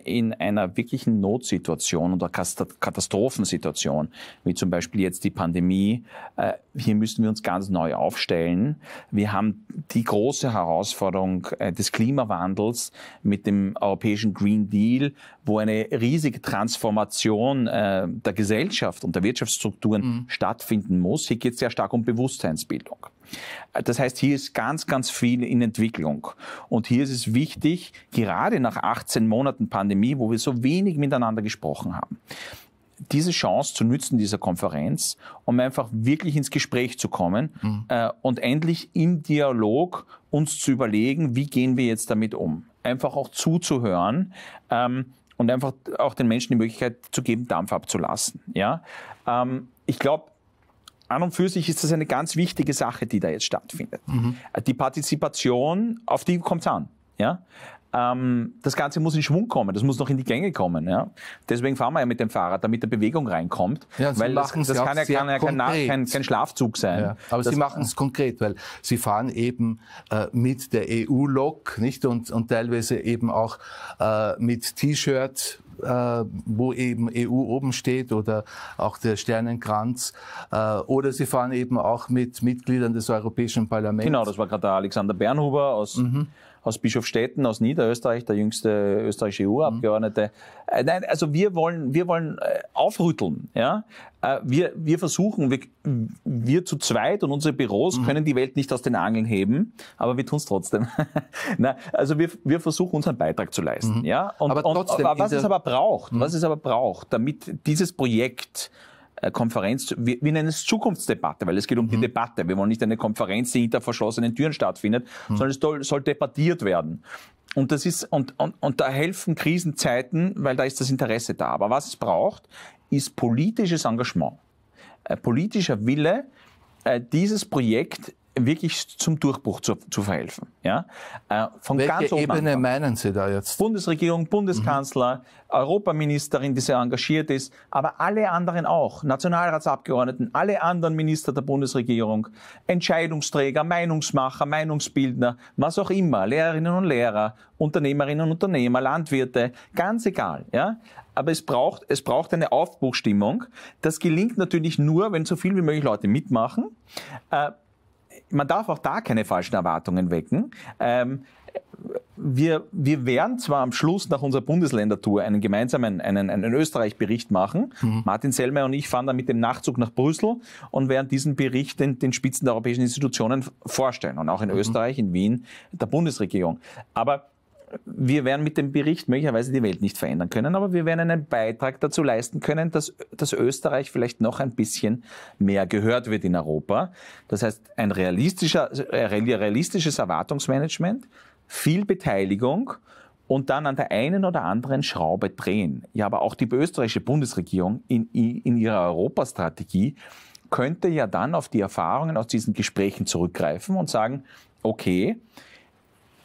in einer wirklichen Notsituation oder Katastrophensituation, wie zum Beispiel jetzt die Pandemie, äh, hier müssen wir uns ganz neu aufstellen. Wir haben die große Herausforderung äh, des Klimawandels mit dem europäischen Green Deal, wo eine riesige Transformation äh, der Gesellschaft und der Wirtschaftsstrukturen mhm. stattfinden muss. Hier geht es sehr stark um Bewusstseinsbildung. Das heißt, hier ist ganz, ganz viel in Entwicklung. Und hier ist es wichtig, gerade nach 18 Monaten Pandemie, wo wir so wenig miteinander gesprochen haben, diese Chance zu nützen, dieser Konferenz, um einfach wirklich ins Gespräch zu kommen mhm. äh, und endlich im Dialog uns zu überlegen, wie gehen wir jetzt damit um. Einfach auch zuzuhören ähm, und einfach auch den Menschen die Möglichkeit zu geben, Dampf abzulassen. Ja? Ähm, ich glaube, an und für sich ist das eine ganz wichtige Sache, die da jetzt stattfindet. Mhm. Die Partizipation, auf die kommt es an. Ja? Ähm, das Ganze muss in Schwung kommen, das muss noch in die Gänge kommen. Ja? Deswegen fahren wir ja mit dem Fahrrad, damit da Bewegung reinkommt. Ja, weil das, das kann ja, kann ja kein, kein, kein, Schlafzug sein. Ja, aber das Sie machen es konkret, weil Sie fahren eben äh, mit der EU-Lok nicht und, und teilweise eben auch äh, mit T-Shirt, äh, wo eben EU oben steht oder auch der Sternenkranz. Äh, oder sie fahren eben auch mit Mitgliedern des Europäischen Parlaments. Genau, das war gerade der Alexander Bernhuber aus, mhm aus Bischofstetten, aus Niederösterreich, der jüngste österreichische EU-Abgeordnete. Mhm. Nein, also wir wollen, wir wollen äh, aufrütteln. Ja? Äh, wir, wir versuchen, wir, wir zu zweit und unsere Büros mhm. können die Welt nicht aus den Angeln heben, aber wir tun es trotzdem. Na, also wir, wir versuchen, unseren Beitrag zu leisten. Mhm. Ja? Und, aber trotzdem, und, was es aber braucht, was mhm. es aber braucht, damit dieses Projekt äh, Konferenz, wir, wir nennen es Zukunftsdebatte, weil es geht um mhm. die Debatte. Wir wollen nicht eine Konferenz, die hinter verschlossenen Türen stattfindet, mhm. sondern es soll, soll debattiert werden. Und das ist, und, und, und da helfen Krisenzeiten, weil da ist das Interesse da. Aber was es braucht, ist politisches Engagement, äh, politischer Wille, äh, dieses Projekt wirklich zum Durchbruch zu, zu verhelfen. Ja? Äh, von Welche ganz oben Ebene anfangen. meinen Sie da jetzt? Bundesregierung, mhm. Bundeskanzler, mhm. Europaministerin, die sehr engagiert ist, aber alle anderen auch, Nationalratsabgeordneten, alle anderen Minister der Bundesregierung, Entscheidungsträger, Meinungsmacher, Meinungsbildner, was auch immer, Lehrerinnen und Lehrer, Unternehmerinnen und Unternehmer, Landwirte, ganz egal. Ja? aber es braucht, es braucht eine Aufbruchstimmung. Das gelingt natürlich nur, wenn so viel wie möglich Leute mitmachen. Äh, man darf auch da keine falschen Erwartungen wecken. Ähm, wir, wir werden zwar am Schluss nach unserer Bundesländertour einen gemeinsamen, einen, einen Österreich-Bericht machen. Mhm. Martin Selmer und ich fahren dann mit dem Nachzug nach Brüssel und werden diesen Bericht den, den Spitzen der europäischen Institutionen vorstellen und auch in mhm. Österreich, in Wien, der Bundesregierung. Aber wir werden mit dem Bericht möglicherweise die Welt nicht verändern können, aber wir werden einen Beitrag dazu leisten können, dass, dass Österreich vielleicht noch ein bisschen mehr gehört wird in Europa. Das heißt, ein realistischer, äh, realistisches Erwartungsmanagement, viel Beteiligung und dann an der einen oder anderen Schraube drehen. Ja, aber auch die österreichische Bundesregierung in, in ihrer Europastrategie könnte ja dann auf die Erfahrungen aus diesen Gesprächen zurückgreifen und sagen, okay,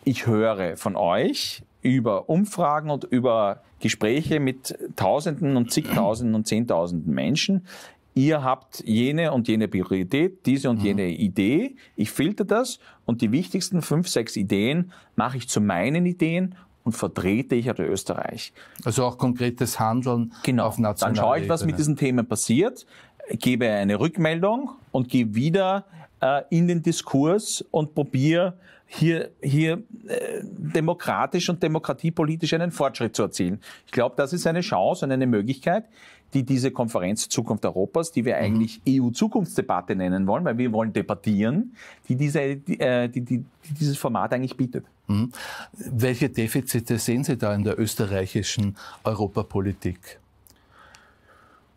ich höre von euch über Umfragen und über Gespräche mit Tausenden und zigtausenden und Zehntausenden Menschen. Ihr habt jene und jene Priorität, diese und mhm. jene mhm. Idee. Ich filter das und die wichtigsten fünf, sechs Ideen mache ich zu meinen Ideen und vertrete ich an also der Österreich. Also auch konkretes Handeln genau. auf nationaler Ebene. Dann schaue ich, was Ebene. mit diesen Themen passiert, gebe eine Rückmeldung und gehe wieder äh, in den Diskurs und probiere hier, hier äh, demokratisch und demokratiepolitisch einen Fortschritt zu erzielen. Ich glaube, das ist eine Chance und eine Möglichkeit, die diese Konferenz Zukunft Europas, die wir mhm. eigentlich EU-Zukunftsdebatte nennen wollen, weil wir wollen debattieren, die, diese, äh, die, die, die, dieses Format eigentlich bietet. Mhm. Welche Defizite sehen Sie da in der österreichischen Europapolitik?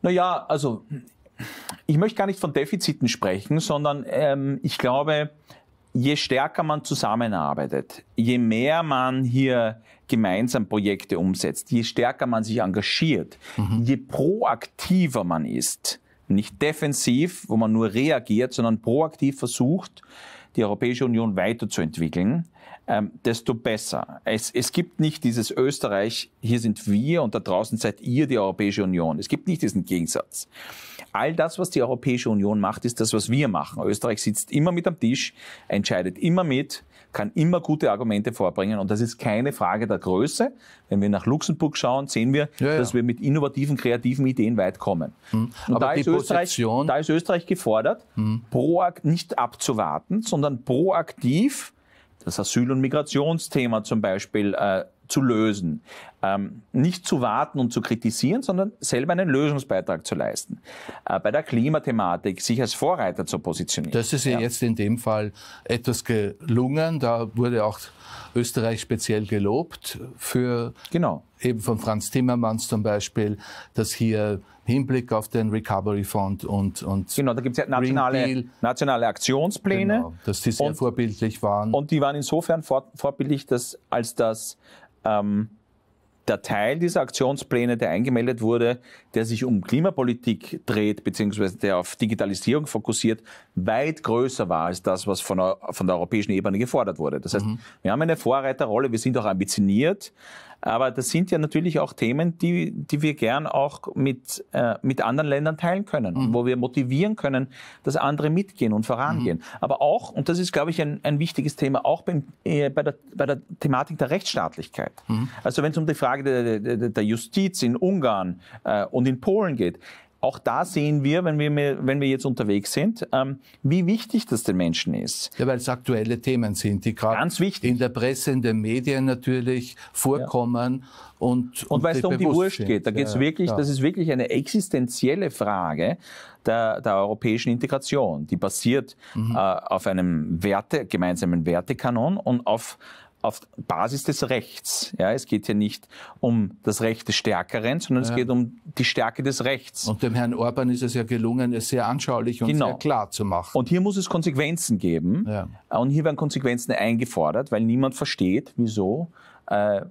Naja, also ich möchte gar nicht von Defiziten sprechen, sondern ähm, ich glaube, je stärker man zusammenarbeitet, je mehr man hier gemeinsam Projekte umsetzt, je stärker man sich engagiert, mhm. je proaktiver man ist, nicht defensiv, wo man nur reagiert, sondern proaktiv versucht, die Europäische Union weiterzuentwickeln, ähm, desto besser. Es, es gibt nicht dieses Österreich, hier sind wir und da draußen seid ihr die Europäische Union. Es gibt nicht diesen Gegensatz. All das, was die Europäische Union macht, ist das, was wir machen. Österreich sitzt immer mit am Tisch, entscheidet immer mit, kann immer gute Argumente vorbringen und das ist keine Frage der Größe. Wenn wir nach Luxemburg schauen, sehen wir, ja, ja. dass wir mit innovativen, kreativen Ideen weit kommen. Mhm. Und da ist, Österreich, da ist Österreich gefordert, mhm. nicht abzuwarten, sondern proaktiv das Asyl- und Migrationsthema zum Beispiel äh, zu lösen ähm, nicht zu warten und zu kritisieren, sondern selber einen Lösungsbeitrag zu leisten. Äh, bei der Klimathematik sich als Vorreiter zu positionieren. Das ist ja, ja jetzt in dem Fall etwas gelungen. Da wurde auch Österreich speziell gelobt für genau eben von Franz Timmermans zum Beispiel, dass hier Hinblick auf den Recovery Fund und und genau, da gibt es ja nationale, nationale Aktionspläne, genau, dass die sehr und, vorbildlich waren und die waren insofern vor, vorbildlich, dass als das ähm, der Teil dieser Aktionspläne, der eingemeldet wurde, der sich um Klimapolitik dreht, beziehungsweise der auf Digitalisierung fokussiert, weit größer war als das, was von, von der europäischen Ebene gefordert wurde. Das heißt, mhm. wir haben eine Vorreiterrolle, wir sind auch ambitioniert, aber das sind ja natürlich auch Themen, die, die wir gern auch mit, äh, mit anderen Ländern teilen können, mhm. wo wir motivieren können, dass andere mitgehen und vorangehen. Mhm. Aber auch, und das ist, glaube ich, ein, ein wichtiges Thema, auch beim, äh, bei, der, bei der Thematik der Rechtsstaatlichkeit. Mhm. Also wenn es um die Frage der, der, der Justiz in Ungarn äh, und und in Polen geht. Auch da sehen wir, wenn wir, wenn wir jetzt unterwegs sind, ähm, wie wichtig das den Menschen ist. Ja, weil es aktuelle Themen sind, die gerade in der Presse, in den Medien natürlich vorkommen ja. und, und, und weil es um die Wurst sind. geht. Da geht's ja, wirklich, ja. das ist wirklich eine existenzielle Frage der, der europäischen Integration. Die basiert mhm. äh, auf einem Werte, gemeinsamen Wertekanon und auf auf Basis des Rechts. Ja, es geht hier nicht um das Recht des Stärkeren, sondern ja. es geht um die Stärke des Rechts. Und dem Herrn Orban ist es ja gelungen, es sehr anschaulich und genau. sehr klar zu machen. Und hier muss es Konsequenzen geben. Ja. Und hier werden Konsequenzen eingefordert, weil niemand versteht, wieso äh,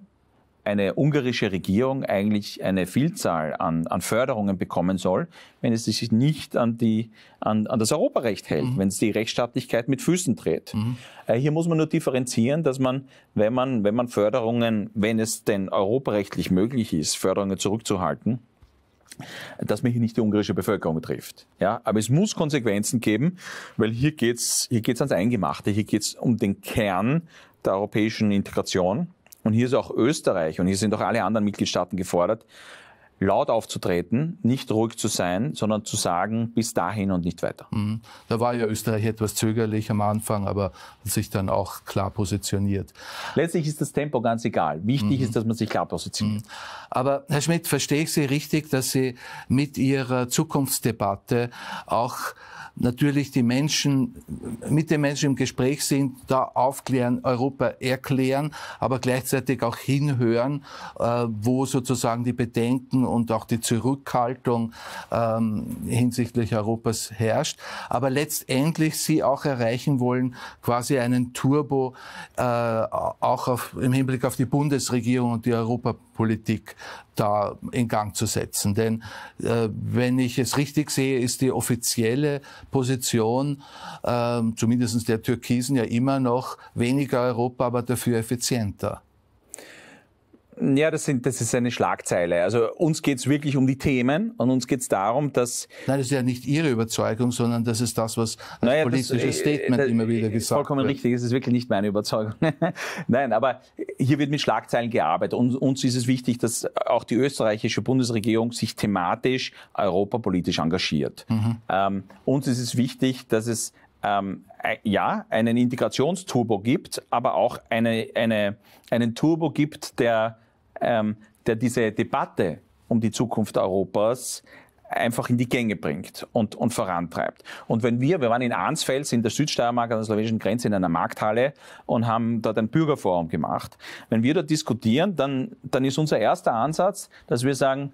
eine ungarische Regierung eigentlich eine Vielzahl an, an Förderungen bekommen soll, wenn es sich nicht an, die, an, an das Europarecht hält, mhm. wenn es die Rechtsstaatlichkeit mit Füßen dreht. Mhm. Äh, hier muss man nur differenzieren, dass man wenn, man, wenn man Förderungen, wenn es denn europarechtlich möglich ist, Förderungen zurückzuhalten, dass man hier nicht die ungarische Bevölkerung trifft. Ja, aber es muss Konsequenzen geben, weil hier geht's hier geht's ans Eingemachte, hier geht's um den Kern der europäischen Integration und hier ist auch Österreich und hier sind auch alle anderen Mitgliedstaaten gefordert, laut aufzutreten, nicht ruhig zu sein, sondern zu sagen, bis dahin und nicht weiter. Mhm. Da war ja Österreich etwas zögerlich am Anfang, aber sich dann auch klar positioniert. Letztlich ist das Tempo ganz egal. Wichtig mhm. ist, dass man sich klar positioniert. Mhm. Aber Herr Schmidt, verstehe ich Sie richtig, dass Sie mit Ihrer Zukunftsdebatte auch natürlich die Menschen, mit den Menschen im Gespräch sind, da aufklären, Europa erklären, aber gleichzeitig auch hinhören, äh, wo sozusagen die Bedenken und auch die Zurückhaltung ähm, hinsichtlich Europas herrscht. Aber letztendlich sie auch erreichen wollen, quasi einen Turbo äh, auch auf, im Hinblick auf die Bundesregierung und die Europapolitik da in Gang zu setzen. Denn äh, wenn ich es richtig sehe, ist die offizielle Position äh, zumindest der Türkisen ja immer noch weniger Europa, aber dafür effizienter. Ja, das, sind, das ist eine Schlagzeile. Also uns geht's wirklich um die Themen und uns geht's darum, dass... Nein, das ist ja nicht Ihre Überzeugung, sondern das ist das, was als naja, politisches äh, das, Statement äh, immer wieder gesagt vollkommen wird. Vollkommen richtig, es ist wirklich nicht meine Überzeugung. Nein, aber hier wird mit Schlagzeilen gearbeitet. Und uns ist es wichtig, dass auch die österreichische Bundesregierung sich thematisch europapolitisch engagiert. Mhm. Ähm, uns ist es wichtig, dass es ähm, ja, einen Integrationsturbo gibt, aber auch eine, eine, einen Turbo gibt, der ähm, der diese Debatte um die Zukunft Europas einfach in die Gänge bringt und, und vorantreibt. Und wenn wir, wir waren in Arnsfels in der Südsteiermark an der slowenischen Grenze in einer Markthalle und haben dort ein Bürgerforum gemacht. Wenn wir dort diskutieren, dann, dann ist unser erster Ansatz, dass wir sagen,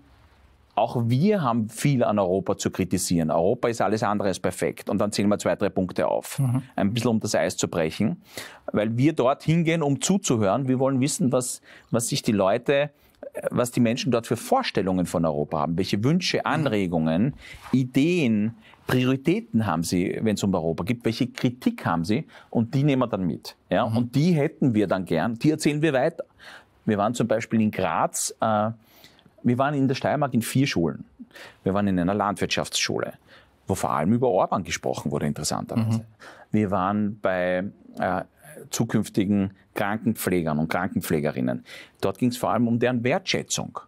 auch wir haben viel an Europa zu kritisieren. Europa ist alles andere als perfekt. Und dann zählen wir zwei, drei Punkte auf. Mhm. Ein bisschen, um das Eis zu brechen. Weil wir dort hingehen, um zuzuhören. Wir wollen wissen, was, was sich die Leute was die Menschen dort für Vorstellungen von Europa haben, welche Wünsche, mhm. Anregungen, Ideen, Prioritäten haben sie, wenn es um Europa geht, welche Kritik haben sie und die nehmen wir dann mit. Ja? Mhm. Und die hätten wir dann gern, die erzählen wir weiter. Wir waren zum Beispiel in Graz äh, wir waren in der Steiermark in vier Schulen. Wir waren in einer Landwirtschaftsschule, wo vor allem über Orban gesprochen wurde, interessanterweise. Mhm. Wir waren bei äh, zukünftigen Krankenpflegern und Krankenpflegerinnen. Dort ging es vor allem um deren Wertschätzung.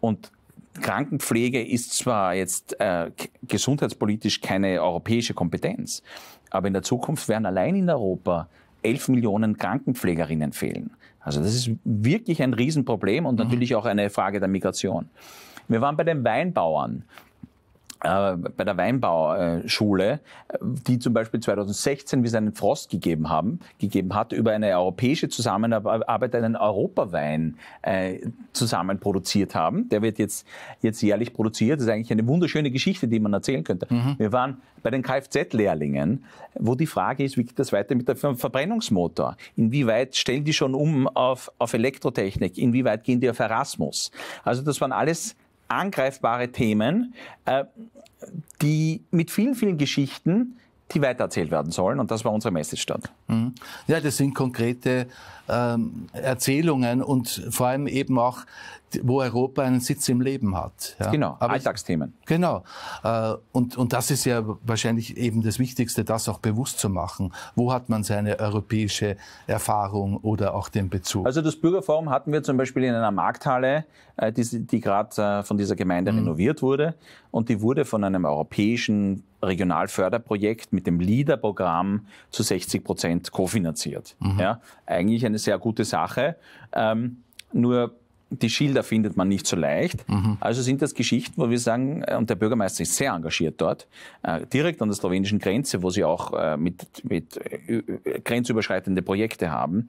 Und Krankenpflege ist zwar jetzt äh, gesundheitspolitisch keine europäische Kompetenz, aber in der Zukunft werden allein in Europa elf Millionen Krankenpflegerinnen fehlen. Also das ist wirklich ein Riesenproblem und mhm. natürlich auch eine Frage der Migration. Wir waren bei den Weinbauern. Äh, bei der Weinbauschule, äh, die zum Beispiel 2016, wie es einen Frost gegeben haben, gegeben hat, über eine europäische Zusammenarbeit einen Europawein äh, zusammen produziert haben. Der wird jetzt, jetzt jährlich produziert. Das ist eigentlich eine wunderschöne Geschichte, die man erzählen könnte. Mhm. Wir waren bei den Kfz-Lehrlingen, wo die Frage ist, wie geht das weiter mit dem Verbrennungsmotor? Inwieweit stellen die schon um auf, auf Elektrotechnik? Inwieweit gehen die auf Erasmus? Also das waren alles angreifbare Themen, äh, die mit vielen, vielen Geschichten, die weitererzählt werden sollen. Und das war unsere Message dort. Mhm. Ja, das sind konkrete ähm, Erzählungen und vor allem eben auch, wo Europa einen Sitz im Leben hat. Ja. Genau, Aber Alltagsthemen. Ich, genau. Äh, und, und das ist ja wahrscheinlich eben das Wichtigste, das auch bewusst zu machen. Wo hat man seine europäische Erfahrung oder auch den Bezug? Also das Bürgerforum hatten wir zum Beispiel in einer Markthalle, äh, die, die gerade äh, von dieser Gemeinde mhm. renoviert wurde. Und die wurde von einem europäischen Regionalförderprojekt mit dem LIDER-Programm zu 60 Prozent kofinanziert. Mhm. Ja, eigentlich eine eine sehr gute Sache. Ähm, nur die Schilder findet man nicht so leicht. Mhm. Also sind das Geschichten, wo wir sagen, äh, und der Bürgermeister ist sehr engagiert dort, äh, direkt an der slowenischen Grenze, wo sie auch äh, mit, mit grenzüberschreitende Projekte haben,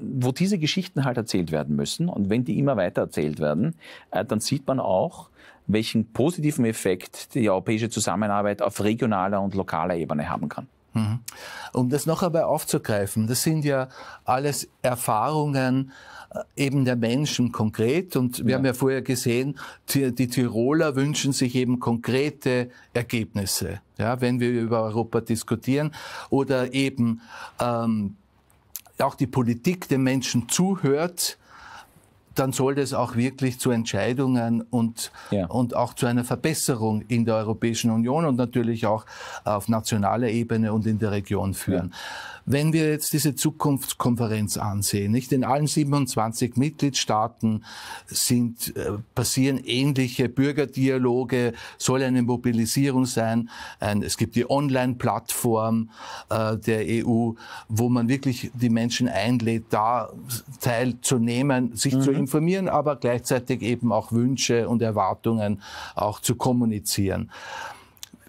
wo diese Geschichten halt erzählt werden müssen. Und wenn die immer weiter erzählt werden, dann sieht man auch, welchen positiven Effekt die europäische Zusammenarbeit auf regionaler und lokaler Ebene haben kann. Mhm. Um das noch einmal aufzugreifen, das sind ja alles Erfahrungen äh, eben der Menschen konkret. Und wir ja. haben ja vorher gesehen, die Tiroler wünschen sich eben konkrete Ergebnisse, ja, wenn wir über Europa diskutieren oder eben ähm, auch die Politik den Menschen zuhört dann soll das auch wirklich zu Entscheidungen und, ja. und auch zu einer Verbesserung in der Europäischen Union und natürlich auch auf nationaler Ebene und in der Region führen. Ja. Wenn wir jetzt diese Zukunftskonferenz ansehen, nicht in allen 27 Mitgliedstaaten sind, äh, passieren ähnliche Bürgerdialoge, soll eine Mobilisierung sein. Ein, es gibt die Online-Plattform äh, der EU, wo man wirklich die Menschen einlädt, da teilzunehmen, sich mhm. zu informieren, aber gleichzeitig eben auch Wünsche und Erwartungen auch zu kommunizieren.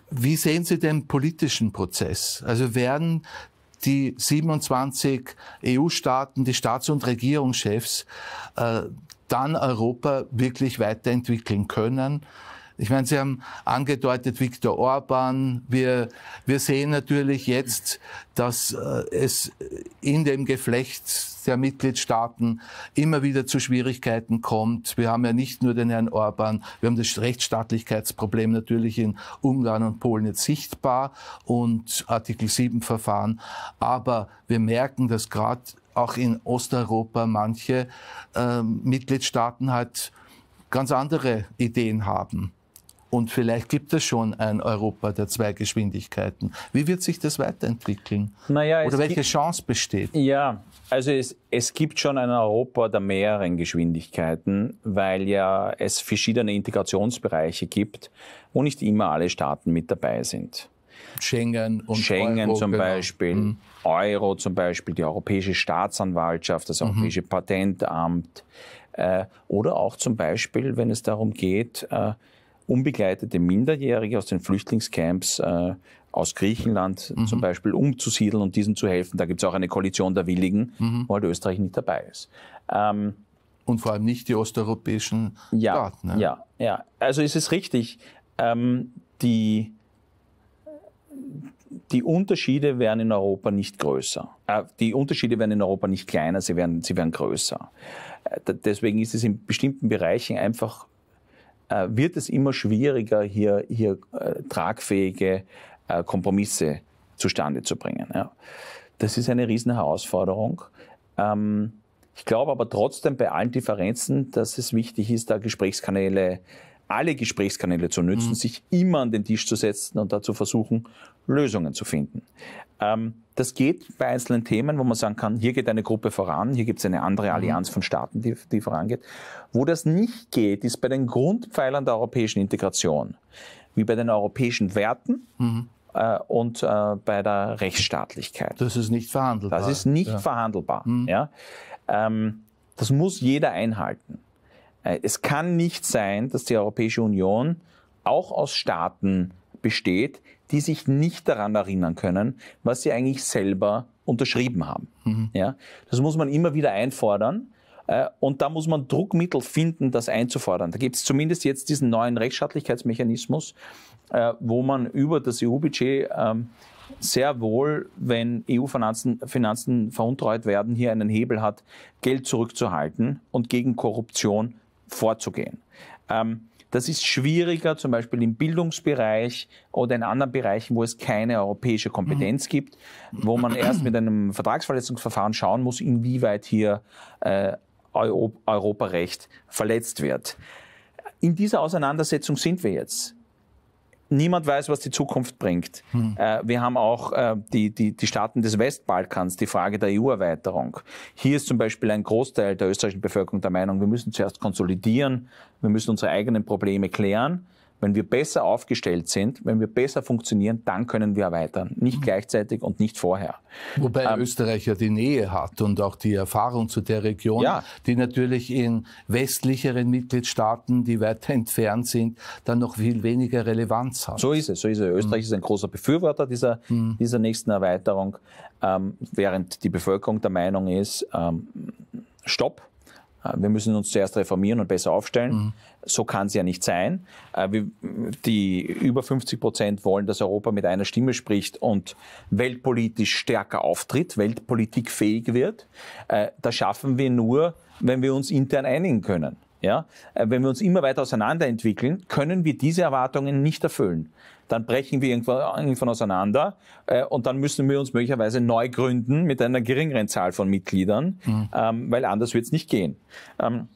Wie sehen Sie den politischen Prozess? Also werden die 27 EU-Staaten, die Staats- und Regierungschefs, äh, dann Europa wirklich weiterentwickeln können. Ich meine, Sie haben angedeutet Viktor Orban. Wir, wir sehen natürlich jetzt, dass äh, es in dem Geflecht der Mitgliedstaaten immer wieder zu Schwierigkeiten kommt. Wir haben ja nicht nur den Herrn Orban, wir haben das Rechtsstaatlichkeitsproblem natürlich in Ungarn und Polen jetzt sichtbar und Artikel 7 Verfahren. Aber wir merken, dass gerade auch in Osteuropa manche äh, Mitgliedstaaten halt ganz andere Ideen haben. Und vielleicht gibt es schon ein Europa der zwei Geschwindigkeiten. Wie wird sich das weiterentwickeln? Naja, Oder welche gibt, Chance besteht? Ja, also es, es gibt schon ein Europa der mehreren Geschwindigkeiten, weil ja es verschiedene Integrationsbereiche gibt, wo nicht immer alle Staaten mit dabei sind. Schengen und Schengen Euro, zum genau. Beispiel, mhm. Euro zum Beispiel, die Europäische Staatsanwaltschaft, das mhm. Europäische mhm. Patentamt äh, oder auch zum Beispiel, wenn es darum geht, äh, unbegleitete Minderjährige aus den Flüchtlingscamps äh, aus Griechenland mhm. zum Beispiel umzusiedeln und diesen zu helfen. Da gibt es auch eine Koalition der Willigen, mhm. wo halt Österreich nicht dabei ist. Ähm, und vor allem nicht die osteuropäischen ja, Staaten. Ne? Ja, ja. Also ist es richtig, ähm, die, die Unterschiede werden in Europa nicht größer. Äh, die Unterschiede werden in Europa nicht kleiner, sie werden, sie werden größer. Äh, deswegen ist es in bestimmten Bereichen einfach äh, wird es immer schwieriger, hier, hier äh, tragfähige äh, Kompromisse zustande zu bringen. Ja. Das ist eine Riesenherausforderung. Ähm, ich glaube aber trotzdem bei allen Differenzen, dass es wichtig ist, da Gesprächskanäle alle Gesprächskanäle zu nützen, mhm. sich immer an den Tisch zu setzen und dazu versuchen, Lösungen zu finden. Ähm, das geht bei einzelnen Themen, wo man sagen kann, hier geht eine Gruppe voran, hier gibt es eine andere mhm. Allianz von Staaten, die, die vorangeht. Wo das nicht geht, ist bei den Grundpfeilern der europäischen Integration, wie bei den europäischen Werten. Mhm äh, und äh, bei der Rechtsstaatlichkeit. Das ist nicht verhandelbar. Das ist nicht ja. verhandelbar. Mhm. Ja? Ähm, das muss jeder einhalten. Äh, es kann nicht sein, dass die Europäische Union auch aus Staaten besteht, die sich nicht daran erinnern können, was sie eigentlich selber unterschrieben haben. Mhm. Ja, das muss man immer wieder einfordern. Äh, und da muss man Druckmittel finden, das einzufordern. Da gibt es zumindest jetzt diesen neuen Rechtsstaatlichkeitsmechanismus, äh, wo man über das EU-Budget ähm, sehr wohl, wenn EU-Finanzen Finanzen veruntreut werden, hier einen Hebel hat, Geld zurückzuhalten und gegen Korruption vorzugehen. Ähm, das ist schwieriger, zum Beispiel im Bildungsbereich oder in anderen Bereichen, wo es keine europäische Kompetenz mhm. gibt, wo man erst mit einem Vertragsverletzungsverfahren schauen muss, inwieweit hier äh, Europarecht verletzt wird. In dieser Auseinandersetzung sind wir jetzt niemand weiß, was die Zukunft bringt. Hm. Äh, wir haben auch äh, die, die, die Staaten des Westbalkans, die Frage der EU-Erweiterung. Hier ist zum Beispiel ein Großteil der österreichischen Bevölkerung der Meinung, wir müssen zuerst konsolidieren, wir müssen unsere eigenen Probleme klären wenn wir besser aufgestellt sind, wenn wir besser funktionieren, dann können wir erweitern. Nicht mhm. gleichzeitig und nicht vorher. Wobei ähm, Österreich ja die Nähe hat und auch die Erfahrung zu der Region, ja. die natürlich in westlicheren Mitgliedstaaten, die weiter entfernt sind, dann noch viel weniger Relevanz hat. So ist es, so ist es. Österreich mhm. ist ein großer Befürworter dieser, mhm. dieser nächsten Erweiterung, ähm, während die Bevölkerung der Meinung ist, ähm, Stopp, äh, wir müssen uns zuerst reformieren und besser aufstellen. Mhm. So kann es ja nicht sein. Äh, die über 50 Prozent wollen, dass Europa mit einer Stimme spricht und weltpolitisch stärker auftritt, weltpolitikfähig wird. Äh, das schaffen wir nur, wenn wir uns intern einigen können ja, äh, wenn wir uns immer weiter auseinanderentwickeln, können wir diese Erwartungen nicht erfüllen. Dann brechen wir irgendwann auseinander äh, und dann müssen wir uns möglicherweise neu gründen mit einer geringeren Zahl von Mitgliedern, mhm. Ähm, weil anders wird es nicht gehen. Ähm,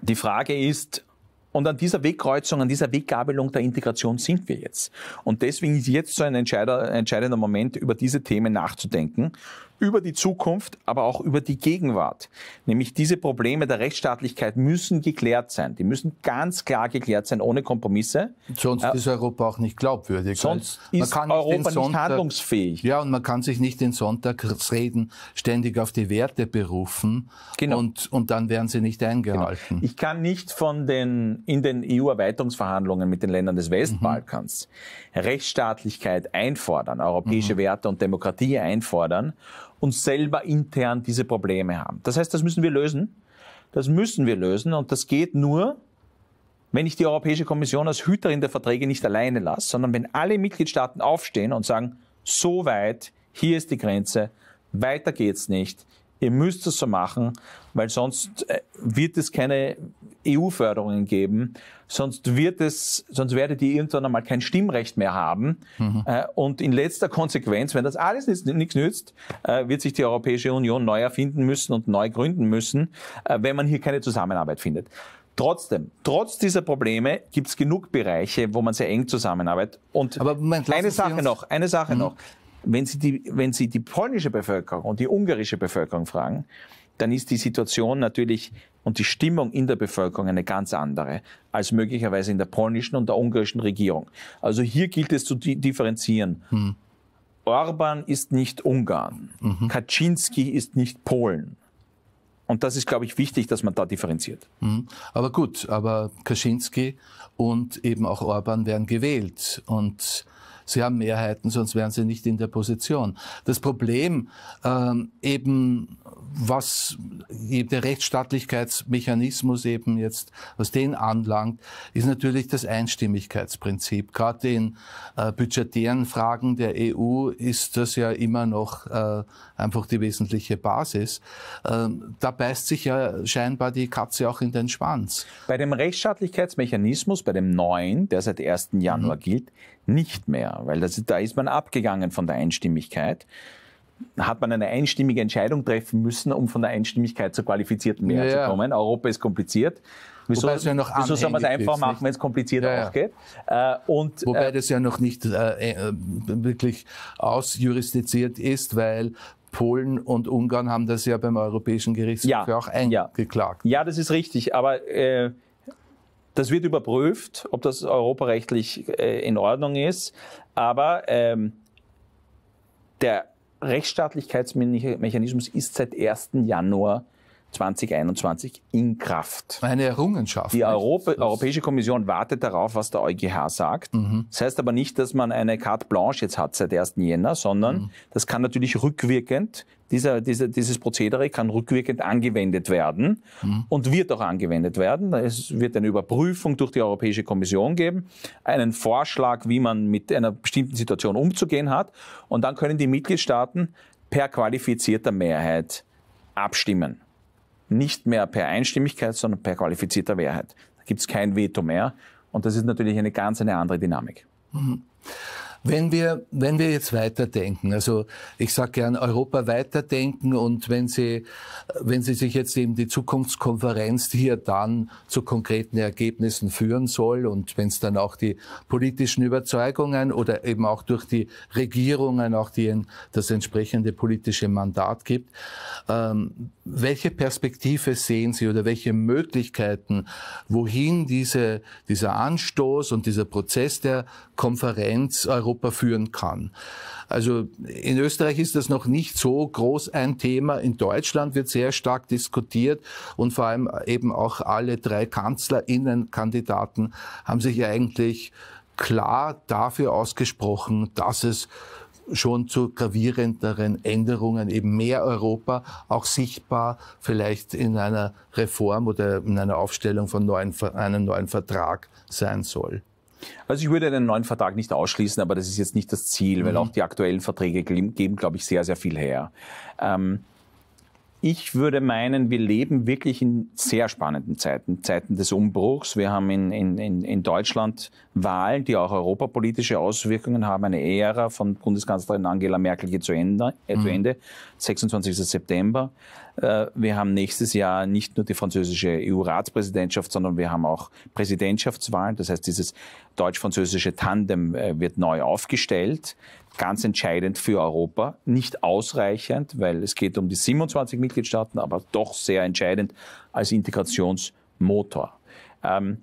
die Frage ist, und an dieser Wegkreuzung, an dieser Weggabelung der Integration sind wir jetzt. Und deswegen ist jetzt so ein entscheidender Moment, über diese Themen nachzudenken über die Zukunft, aber auch über die Gegenwart. Nämlich diese Probleme der Rechtsstaatlichkeit müssen geklärt sein. Die müssen ganz klar geklärt sein, ohne Kompromisse. Sonst äh, ist Europa auch nicht glaubwürdig. Sonst ist Europa Sonntag, nicht handlungsfähig. Ja, und man kann sich nicht den Sonntagsreden ständig auf die Werte berufen genau. und, und dann werden sie nicht genau. eingehalten. Genau. Ich kann nicht von den, in den EU-Erweiterungsverhandlungen mit den Ländern des Westbalkans mhm Rechtsstaatlichkeit einfordern, europäische mhm. Werte und Demokratie einfordern und selber intern diese Probleme haben. Das heißt, das müssen wir lösen. Das müssen wir lösen und das geht nur, wenn ich die Europäische Kommission als Hüterin der Verträge nicht alleine lasse, sondern wenn alle Mitgliedstaaten aufstehen und sagen, so weit, hier ist die Grenze, weiter geht's nicht, ihr müsst es so machen, weil sonst äh, wird es keine EU-Förderungen geben, sonst wird es, sonst werdet ihr irgendwann einmal kein Stimmrecht mehr haben. Mhm. Äh, und in letzter Konsequenz, wenn das alles nichts nützt, äh, wird sich die Europäische Union neu erfinden müssen und neu gründen müssen, wenn man hier keine Zusammenarbeit findet. Trotzdem, trotz dieser Probleme gibt es genug Bereiche, wo man sehr eng zusammenarbeitet. Und Moment, eine Sache noch, eine Sache mhm. noch. Wenn Sie, die, wenn Sie die polnische Bevölkerung und die ungarische Bevölkerung fragen, dann ist die Situation natürlich und die Stimmung in der Bevölkerung eine ganz andere als möglicherweise in der polnischen und der ungarischen Regierung. Also hier gilt es zu differenzieren. Hm. Orban ist nicht Ungarn, mhm. Kaczynski ist nicht Polen. Und das ist, glaube ich, wichtig, dass man da differenziert. Mhm. Aber gut, aber Kaczynski und eben auch Orban werden gewählt und sie haben Mehrheiten, sonst wären sie nicht in der Position. Das Problem ähm, eben was der Rechtsstaatlichkeitsmechanismus eben jetzt, was den anlangt, ist natürlich das Einstimmigkeitsprinzip. Gerade in äh, budgetären Fragen der EU ist das ja immer noch äh, einfach die wesentliche Basis. Ähm, da beißt sich ja scheinbar die Katze auch in den Schwanz. Bei dem Rechtsstaatlichkeitsmechanismus, bei dem neuen, der seit 1. Januar mhm. gilt, nicht mehr, weil das, da ist man abgegangen von der Einstimmigkeit hat man eine einstimmige Entscheidung treffen müssen, um von der Einstimmigkeit zur qualifizierten Mehrheit ja, zu kommen. Europa ist kompliziert. Wieso, wobei es ja noch wieso soll man es einfach machen, wenn es komplizierter ja, ja. auch geht? Äh, und, äh, wobei äh, das ja noch nicht äh, äh, wirklich ausjuristiziert ist, weil Polen und Ungarn haben das ja beim Europäischen Gerichtshof ja, auch eingeklagt. Ja. das ist richtig, aber äh, das wird überprüft, ob das europarechtlich in Ordnung ist. Aber ähm, der Rechtsstaatlichkeitsmechanismus ist seit 1. Januar 2021 in Kraft. Eine Errungenschaft. Die Europa, Europäische Kommission wartet darauf, was der EuGH sagt. Mhm. Das heißt aber nicht, dass man eine carte blanche jetzt hat seit 1. Jänner, sondern mhm. das kann natürlich rückwirkend, dieser, dieser, dieses Prozedere kann rückwirkend angewendet werden mhm. und wird auch angewendet werden. Es wird eine Überprüfung durch die Europäische Kommission geben, einen Vorschlag, wie man mit einer bestimmten Situation umzugehen hat. Und dann können die Mitgliedstaaten per qualifizierter Mehrheit abstimmen nicht mehr per Einstimmigkeit, sondern per qualifizierter Mehrheit. Da gibt es kein Veto mehr. Und das ist natürlich eine ganz eine andere Dynamik. Mhm. Wenn wir, wenn wir jetzt weiterdenken, also ich sage gern Europa weiterdenken und wenn Sie, wenn Sie sich jetzt eben die Zukunftskonferenz hier dann zu konkreten Ergebnissen führen soll und wenn es dann auch die politischen Überzeugungen oder eben auch durch die Regierungen auch die, das entsprechende politische Mandat gibt, ähm, welche Perspektive sehen Sie oder welche Möglichkeiten, wohin diese, dieser Anstoß und dieser Prozess der Konferenz Europa Europa führen kann. Also in Österreich ist das noch nicht so groß ein Thema. In Deutschland wird sehr stark diskutiert und vor allem eben auch alle drei Kanzlerinnenkandidaten haben sich eigentlich klar dafür ausgesprochen, dass es schon zu gravierenderen Änderungen, eben mehr Europa, auch sichtbar vielleicht in einer Reform oder in einer Aufstellung von neuen, einem neuen Vertrag sein soll. Also ich würde einen neuen Vertrag nicht ausschließen, aber das ist jetzt nicht das Ziel, mhm. weil auch die aktuellen Verträge geben, glaube ich, sehr, sehr viel her. Ähm, ich würde meinen, wir leben wirklich in sehr spannenden Zeiten, Zeiten des Umbruchs. Wir haben in, in, in Deutschland Wahlen, die auch europapolitische Auswirkungen haben. Eine Ära von Bundeskanzlerin Angela Merkel geht zu Ende, äh, mhm. zu Ende 26. September. Äh, wir haben nächstes Jahr nicht nur die französische EU-Ratspräsidentschaft, sondern wir haben auch Präsidentschaftswahlen. Das heißt, dieses deutsch-französische Tandem äh, wird neu aufgestellt ganz entscheidend für Europa, nicht ausreichend, weil es geht um die 27 Mitgliedstaaten, aber doch sehr entscheidend als Integrationsmotor. Ähm,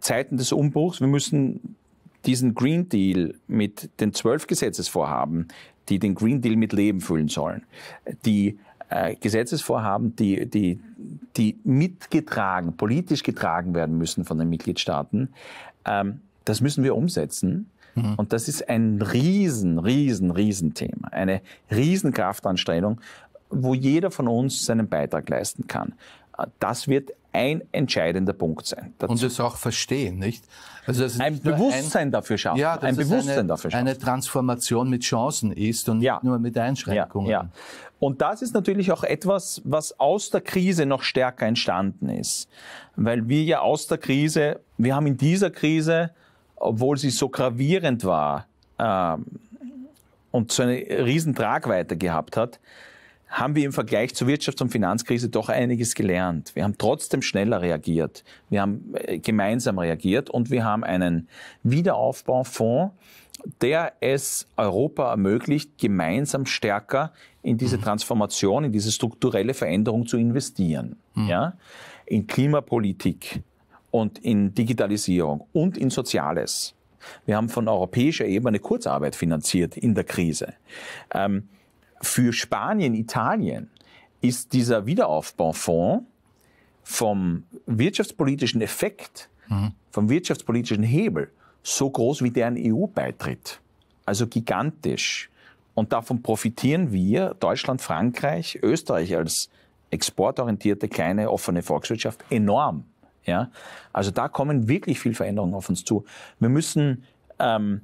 Zeiten des Umbruchs, wir müssen diesen Green Deal mit den zwölf Gesetzesvorhaben, die den Green Deal mit Leben füllen sollen, die äh, Gesetzesvorhaben, die, die, die mitgetragen, politisch getragen werden müssen von den Mitgliedstaaten, ähm, das müssen wir umsetzen. Mhm. Und das ist ein riesen, riesen, riesen Thema, eine riesen Kraftanstrengung, wo jeder von uns seinen Beitrag leisten kann. Das wird ein entscheidender Punkt sein. Dazu. Und es auch verstehen, nicht? Also ein Bewusstsein ein, dafür schaffen. Ja, ein Bewusstsein eine, dafür schaffen. Eine Transformation mit Chancen ist und ja. nicht nur mit Einschränkungen. Ja, ja. Und das ist natürlich auch etwas, was aus der Krise noch stärker entstanden ist. Weil wir ja aus der Krise, wir haben in dieser Krise obwohl sie so gravierend war ähm, und so eine riesen Tragweite gehabt hat, haben wir im Vergleich zur Wirtschafts- und Finanzkrise doch einiges gelernt. Wir haben trotzdem schneller reagiert. Wir haben äh, gemeinsam reagiert und wir haben einen Wiederaufbaufonds, der es Europa ermöglicht, gemeinsam stärker in diese mhm. Transformation, in diese strukturelle Veränderung zu investieren. Mhm. Ja? In Klimapolitik, und in Digitalisierung und in Soziales. Wir haben von europäischer Ebene Kurzarbeit finanziert in der Krise. Ähm, für Spanien, Italien ist dieser Wiederaufbaufonds vom wirtschaftspolitischen Effekt, mhm. vom wirtschaftspolitischen Hebel so groß wie deren EU-Beitritt. Also gigantisch. Und davon profitieren wir, Deutschland, Frankreich, Österreich als exportorientierte, kleine, offene Volkswirtschaft enorm. Ja? Also da kommen wirklich viel Veränderungen auf uns zu. Wir müssen ähm,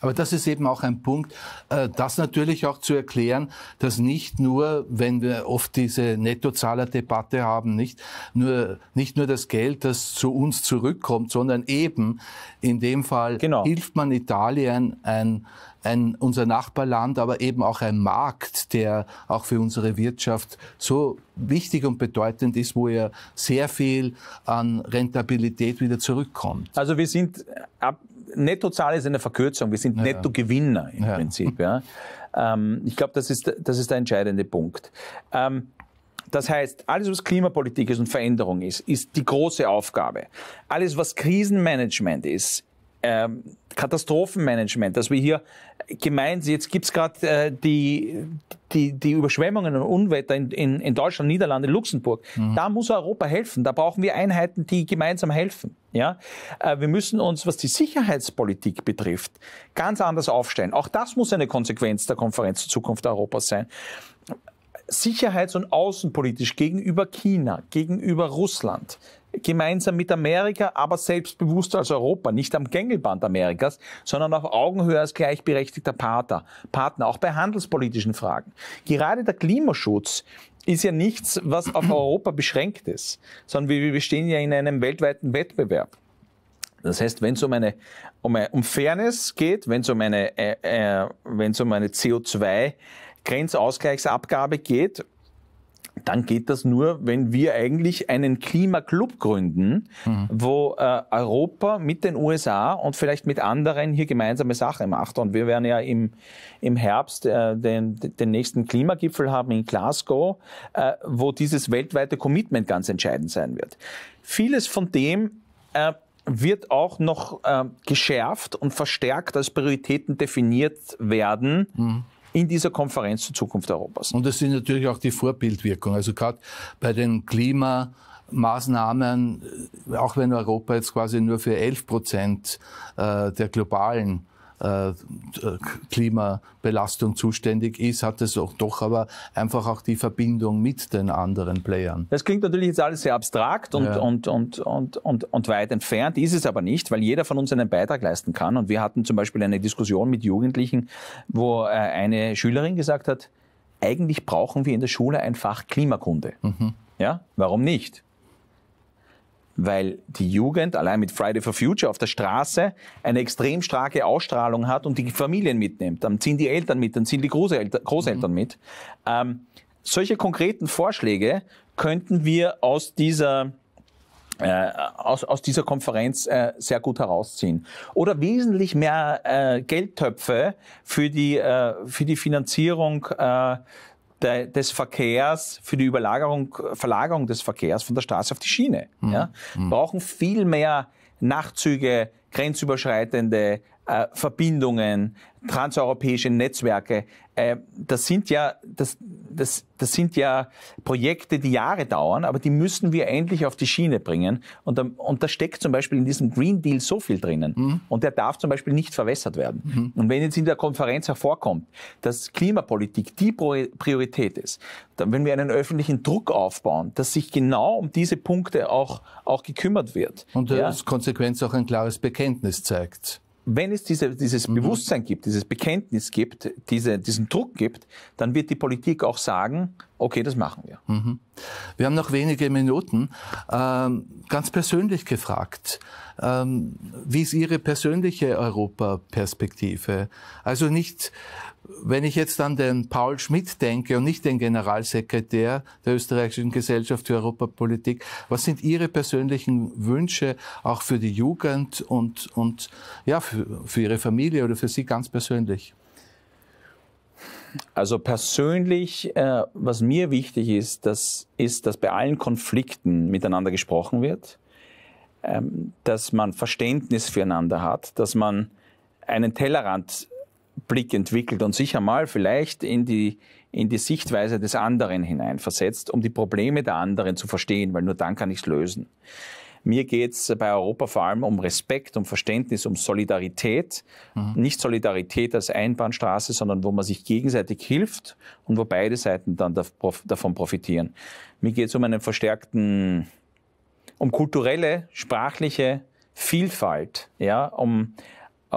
aber das ist eben auch ein Punkt, äh, das natürlich auch zu erklären, dass nicht nur, wenn wir oft diese Nettozahlerdebatte haben, nicht nur, nicht nur das Geld, das zu uns zurückkommt, sondern eben in dem Fall genau. hilft man Italien, ein, ein, unser Nachbarland, aber eben auch ein Markt, der auch für unsere Wirtschaft so wichtig und bedeutend ist, wo ja sehr viel an Rentabilität wieder zurückkommt. Also wir sind ab Nettozahl ist eine Verkürzung. Wir sind ja. Nettogewinner im ja. Prinzip. Ja. Ähm, ich glaube, das ist, das ist der entscheidende Punkt. Ähm, das heißt, alles, was Klimapolitik ist und Veränderung ist, ist die große Aufgabe. Alles, was Krisenmanagement ist, ähm, Katastrophenmanagement, dass wir hier gemeinsam, jetzt gibt es gerade äh, die, die, die, Überschwemmungen und Unwetter in, in, in Deutschland, Niederlande, Luxemburg. Mhm. Da muss Europa helfen. Da brauchen wir Einheiten, die gemeinsam helfen. Ja? Äh, wir müssen uns, was die Sicherheitspolitik betrifft, ganz anders aufstellen. Auch das muss eine Konsequenz der Konferenz zur Zukunft Europas sein. Sicherheits- und außenpolitisch gegenüber China, gegenüber Russland, gemeinsam mit Amerika, aber selbstbewusster als Europa, nicht am Gängelband Amerikas, sondern auf Augenhöhe als gleichberechtigter Partner, Partner, auch bei handelspolitischen Fragen. Gerade der Klimaschutz ist ja nichts, was auf Europa beschränkt ist, sondern wir stehen ja in einem weltweiten Wettbewerb. Das heißt, wenn es um eine um, eine, um Fairness geht, wenn es um eine äh, äh, wenn es um eine CO2 Grenzausgleichsabgabe geht, dann geht das nur, wenn wir eigentlich einen Klimaclub gründen, mhm. wo äh, Europa mit den USA und vielleicht mit anderen hier gemeinsame Sache macht. Und wir werden ja im, im Herbst äh, den, den nächsten Klimagipfel haben in Glasgow, äh, wo dieses weltweite Commitment ganz entscheidend sein wird. Vieles von dem äh, wird auch noch äh, geschärft und verstärkt als Prioritäten definiert werden. Mhm in dieser Konferenz zur Zukunft Europas. Und das sind natürlich auch die Vorbildwirkung. Also gerade bei den Klimamaßnahmen, äh, auch wenn Europa jetzt quasi nur für 11 Prozent äh, der globalen äh, äh Klimabelastung zuständig ist, hat es auch doch aber einfach auch die Verbindung mit den anderen Playern. Das klingt natürlich jetzt alles sehr abstrakt und, ja. und, und, und, und, und weit entfernt, ist es aber nicht, weil jeder von uns einen Beitrag leisten kann. Und wir hatten zum Beispiel eine Diskussion mit Jugendlichen, wo äh, eine Schülerin gesagt hat, eigentlich brauchen wir in der Schule ein Fach Klimakunde. Mhm. Ja, warum nicht? weil die Jugend allein mit Friday for Future auf der Straße eine extrem starke Ausstrahlung hat und die Familien mitnimmt. Dann ziehen die Eltern mit, dann ziehen die Großeltern, Großeltern mhm. mit. Ähm, solche konkreten Vorschläge könnten wir aus dieser äh, aus, aus dieser Konferenz äh, sehr gut herausziehen. Oder wesentlich mehr äh, Geldtöpfe für die, äh, für die Finanzierung äh, de, des Verkehrs, für die Überlagerung, Verlagerung des Verkehrs von der Straße auf die Schiene. Mhm. Ja? Hm. Brauchen viel mehr Nachtzüge, grenzüberschreitende äh, Verbindungen, transeuropäische Netzwerke. Äh, das sind ja, das, das, das sind ja Projekte, die Jahre dauern, aber die müssen wir endlich auf die Schiene bringen. Und, da, und da steckt zum Beispiel in diesem Green Deal so viel drinnen. Mhm. Und der darf zum Beispiel nicht verwässert werden. Mhm. Und wenn jetzt in der Konferenz hervorkommt, dass Klimapolitik die Priorität ist, dann wenn wir einen öffentlichen Druck aufbauen, dass sich genau um diese Punkte auch, auch gekümmert wird. Und ja. Konsequenz auch ein klares Bekenntnis zeigt wenn es diese, dieses mhm. Bewusstsein gibt, dieses Bekenntnis gibt, diese, diesen Druck gibt, dann wird die Politik auch sagen, okay, das machen wir. Mhm. Wir haben noch wenige Minuten. Ähm, ganz persönlich gefragt, ähm, wie ist Ihre persönliche Europaperspektive? Also nicht, wenn ich jetzt an den Paul Schmidt denke und nicht den Generalsekretär der österreichischen Gesellschaft für Europapolitik, was sind Ihre persönlichen Wünsche auch für die Jugend und, und ja, für, für Ihre Familie oder für Sie ganz persönlich? Also persönlich, äh, was mir wichtig ist, das ist, dass bei allen Konflikten miteinander gesprochen wird, ähm, dass man Verständnis füreinander hat, dass man einen Tellerrand Blick entwickelt und sich einmal vielleicht in die, in die Sichtweise des anderen hineinversetzt, um die Probleme der anderen zu verstehen, weil nur dann kann ich es lösen. Mir geht es bei Europa vor allem um Respekt, um Verständnis, um Solidarität. Mhm. Nicht Solidarität als Einbahnstraße, sondern wo man sich gegenseitig hilft und wo beide Seiten dann davon profitieren. Mir geht es um einen verstärkten, um kulturelle, sprachliche Vielfalt, ja, um äh,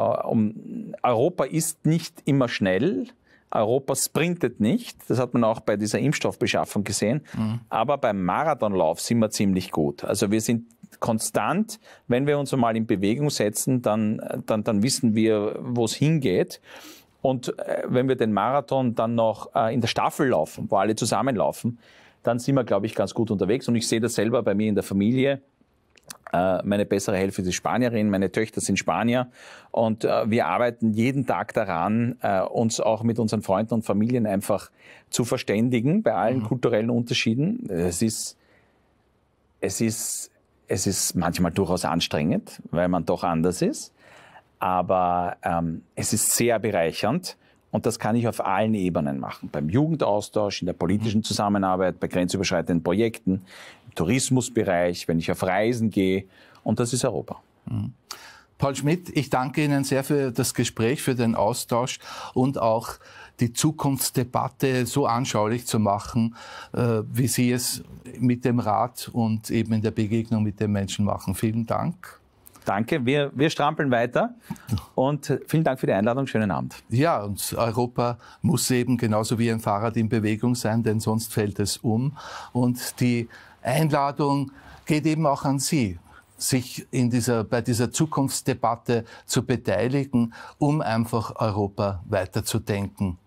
Europa ist nicht immer schnell. Europa sprintet nicht. Das hat man auch bei dieser Impfstoffbeschaffung gesehen. Mhm. Aber beim Marathonlauf sind wir ziemlich gut. Also wir sind konstant. Wenn wir uns einmal in Bewegung setzen, dann, dann, dann wissen wir, wo es hingeht. Und äh, wenn wir den Marathon dann noch äh, in der Staffel laufen, wo alle zusammenlaufen, dann sind wir, glaube ich, ganz gut unterwegs. Und ich sehe das selber bei mir in der Familie. Äh, meine bessere Hälfte ist Spanierin, meine Töchter sind Spanier und äh, wir arbeiten jeden Tag daran, äh, uns auch mit unseren Freunden und Familien einfach zu verständigen bei allen mhm. kulturellen Unterschieden. Es ist, es ist, es ist manchmal durchaus anstrengend, weil man doch anders ist, aber ähm, es ist sehr bereichernd. Und das kann ich auf allen Ebenen machen. Beim Jugendaustausch, in der politischen mhm. Zusammenarbeit, bei grenzüberschreitenden Projekten, Tourismusbereich, wenn ich auf Reisen gehe. Und das ist Europa. Mhm. Paul Schmidt, ich danke Ihnen sehr für das Gespräch, für den Austausch und auch die Zukunftsdebatte so anschaulich zu machen, äh, wie Sie es mit dem Rat und eben in der Begegnung mit den Menschen machen. Vielen Dank. Danke, wir, wir strampeln weiter und vielen Dank für die Einladung, schönen Abend. Ja, und Europa muss eben genauso wie ein Fahrrad in Bewegung sein, denn sonst fällt es um und die Einladung geht eben auch an Sie sich in dieser, bei dieser Zukunftsdebatte zu beteiligen, um einfach Europa weiterzudenken.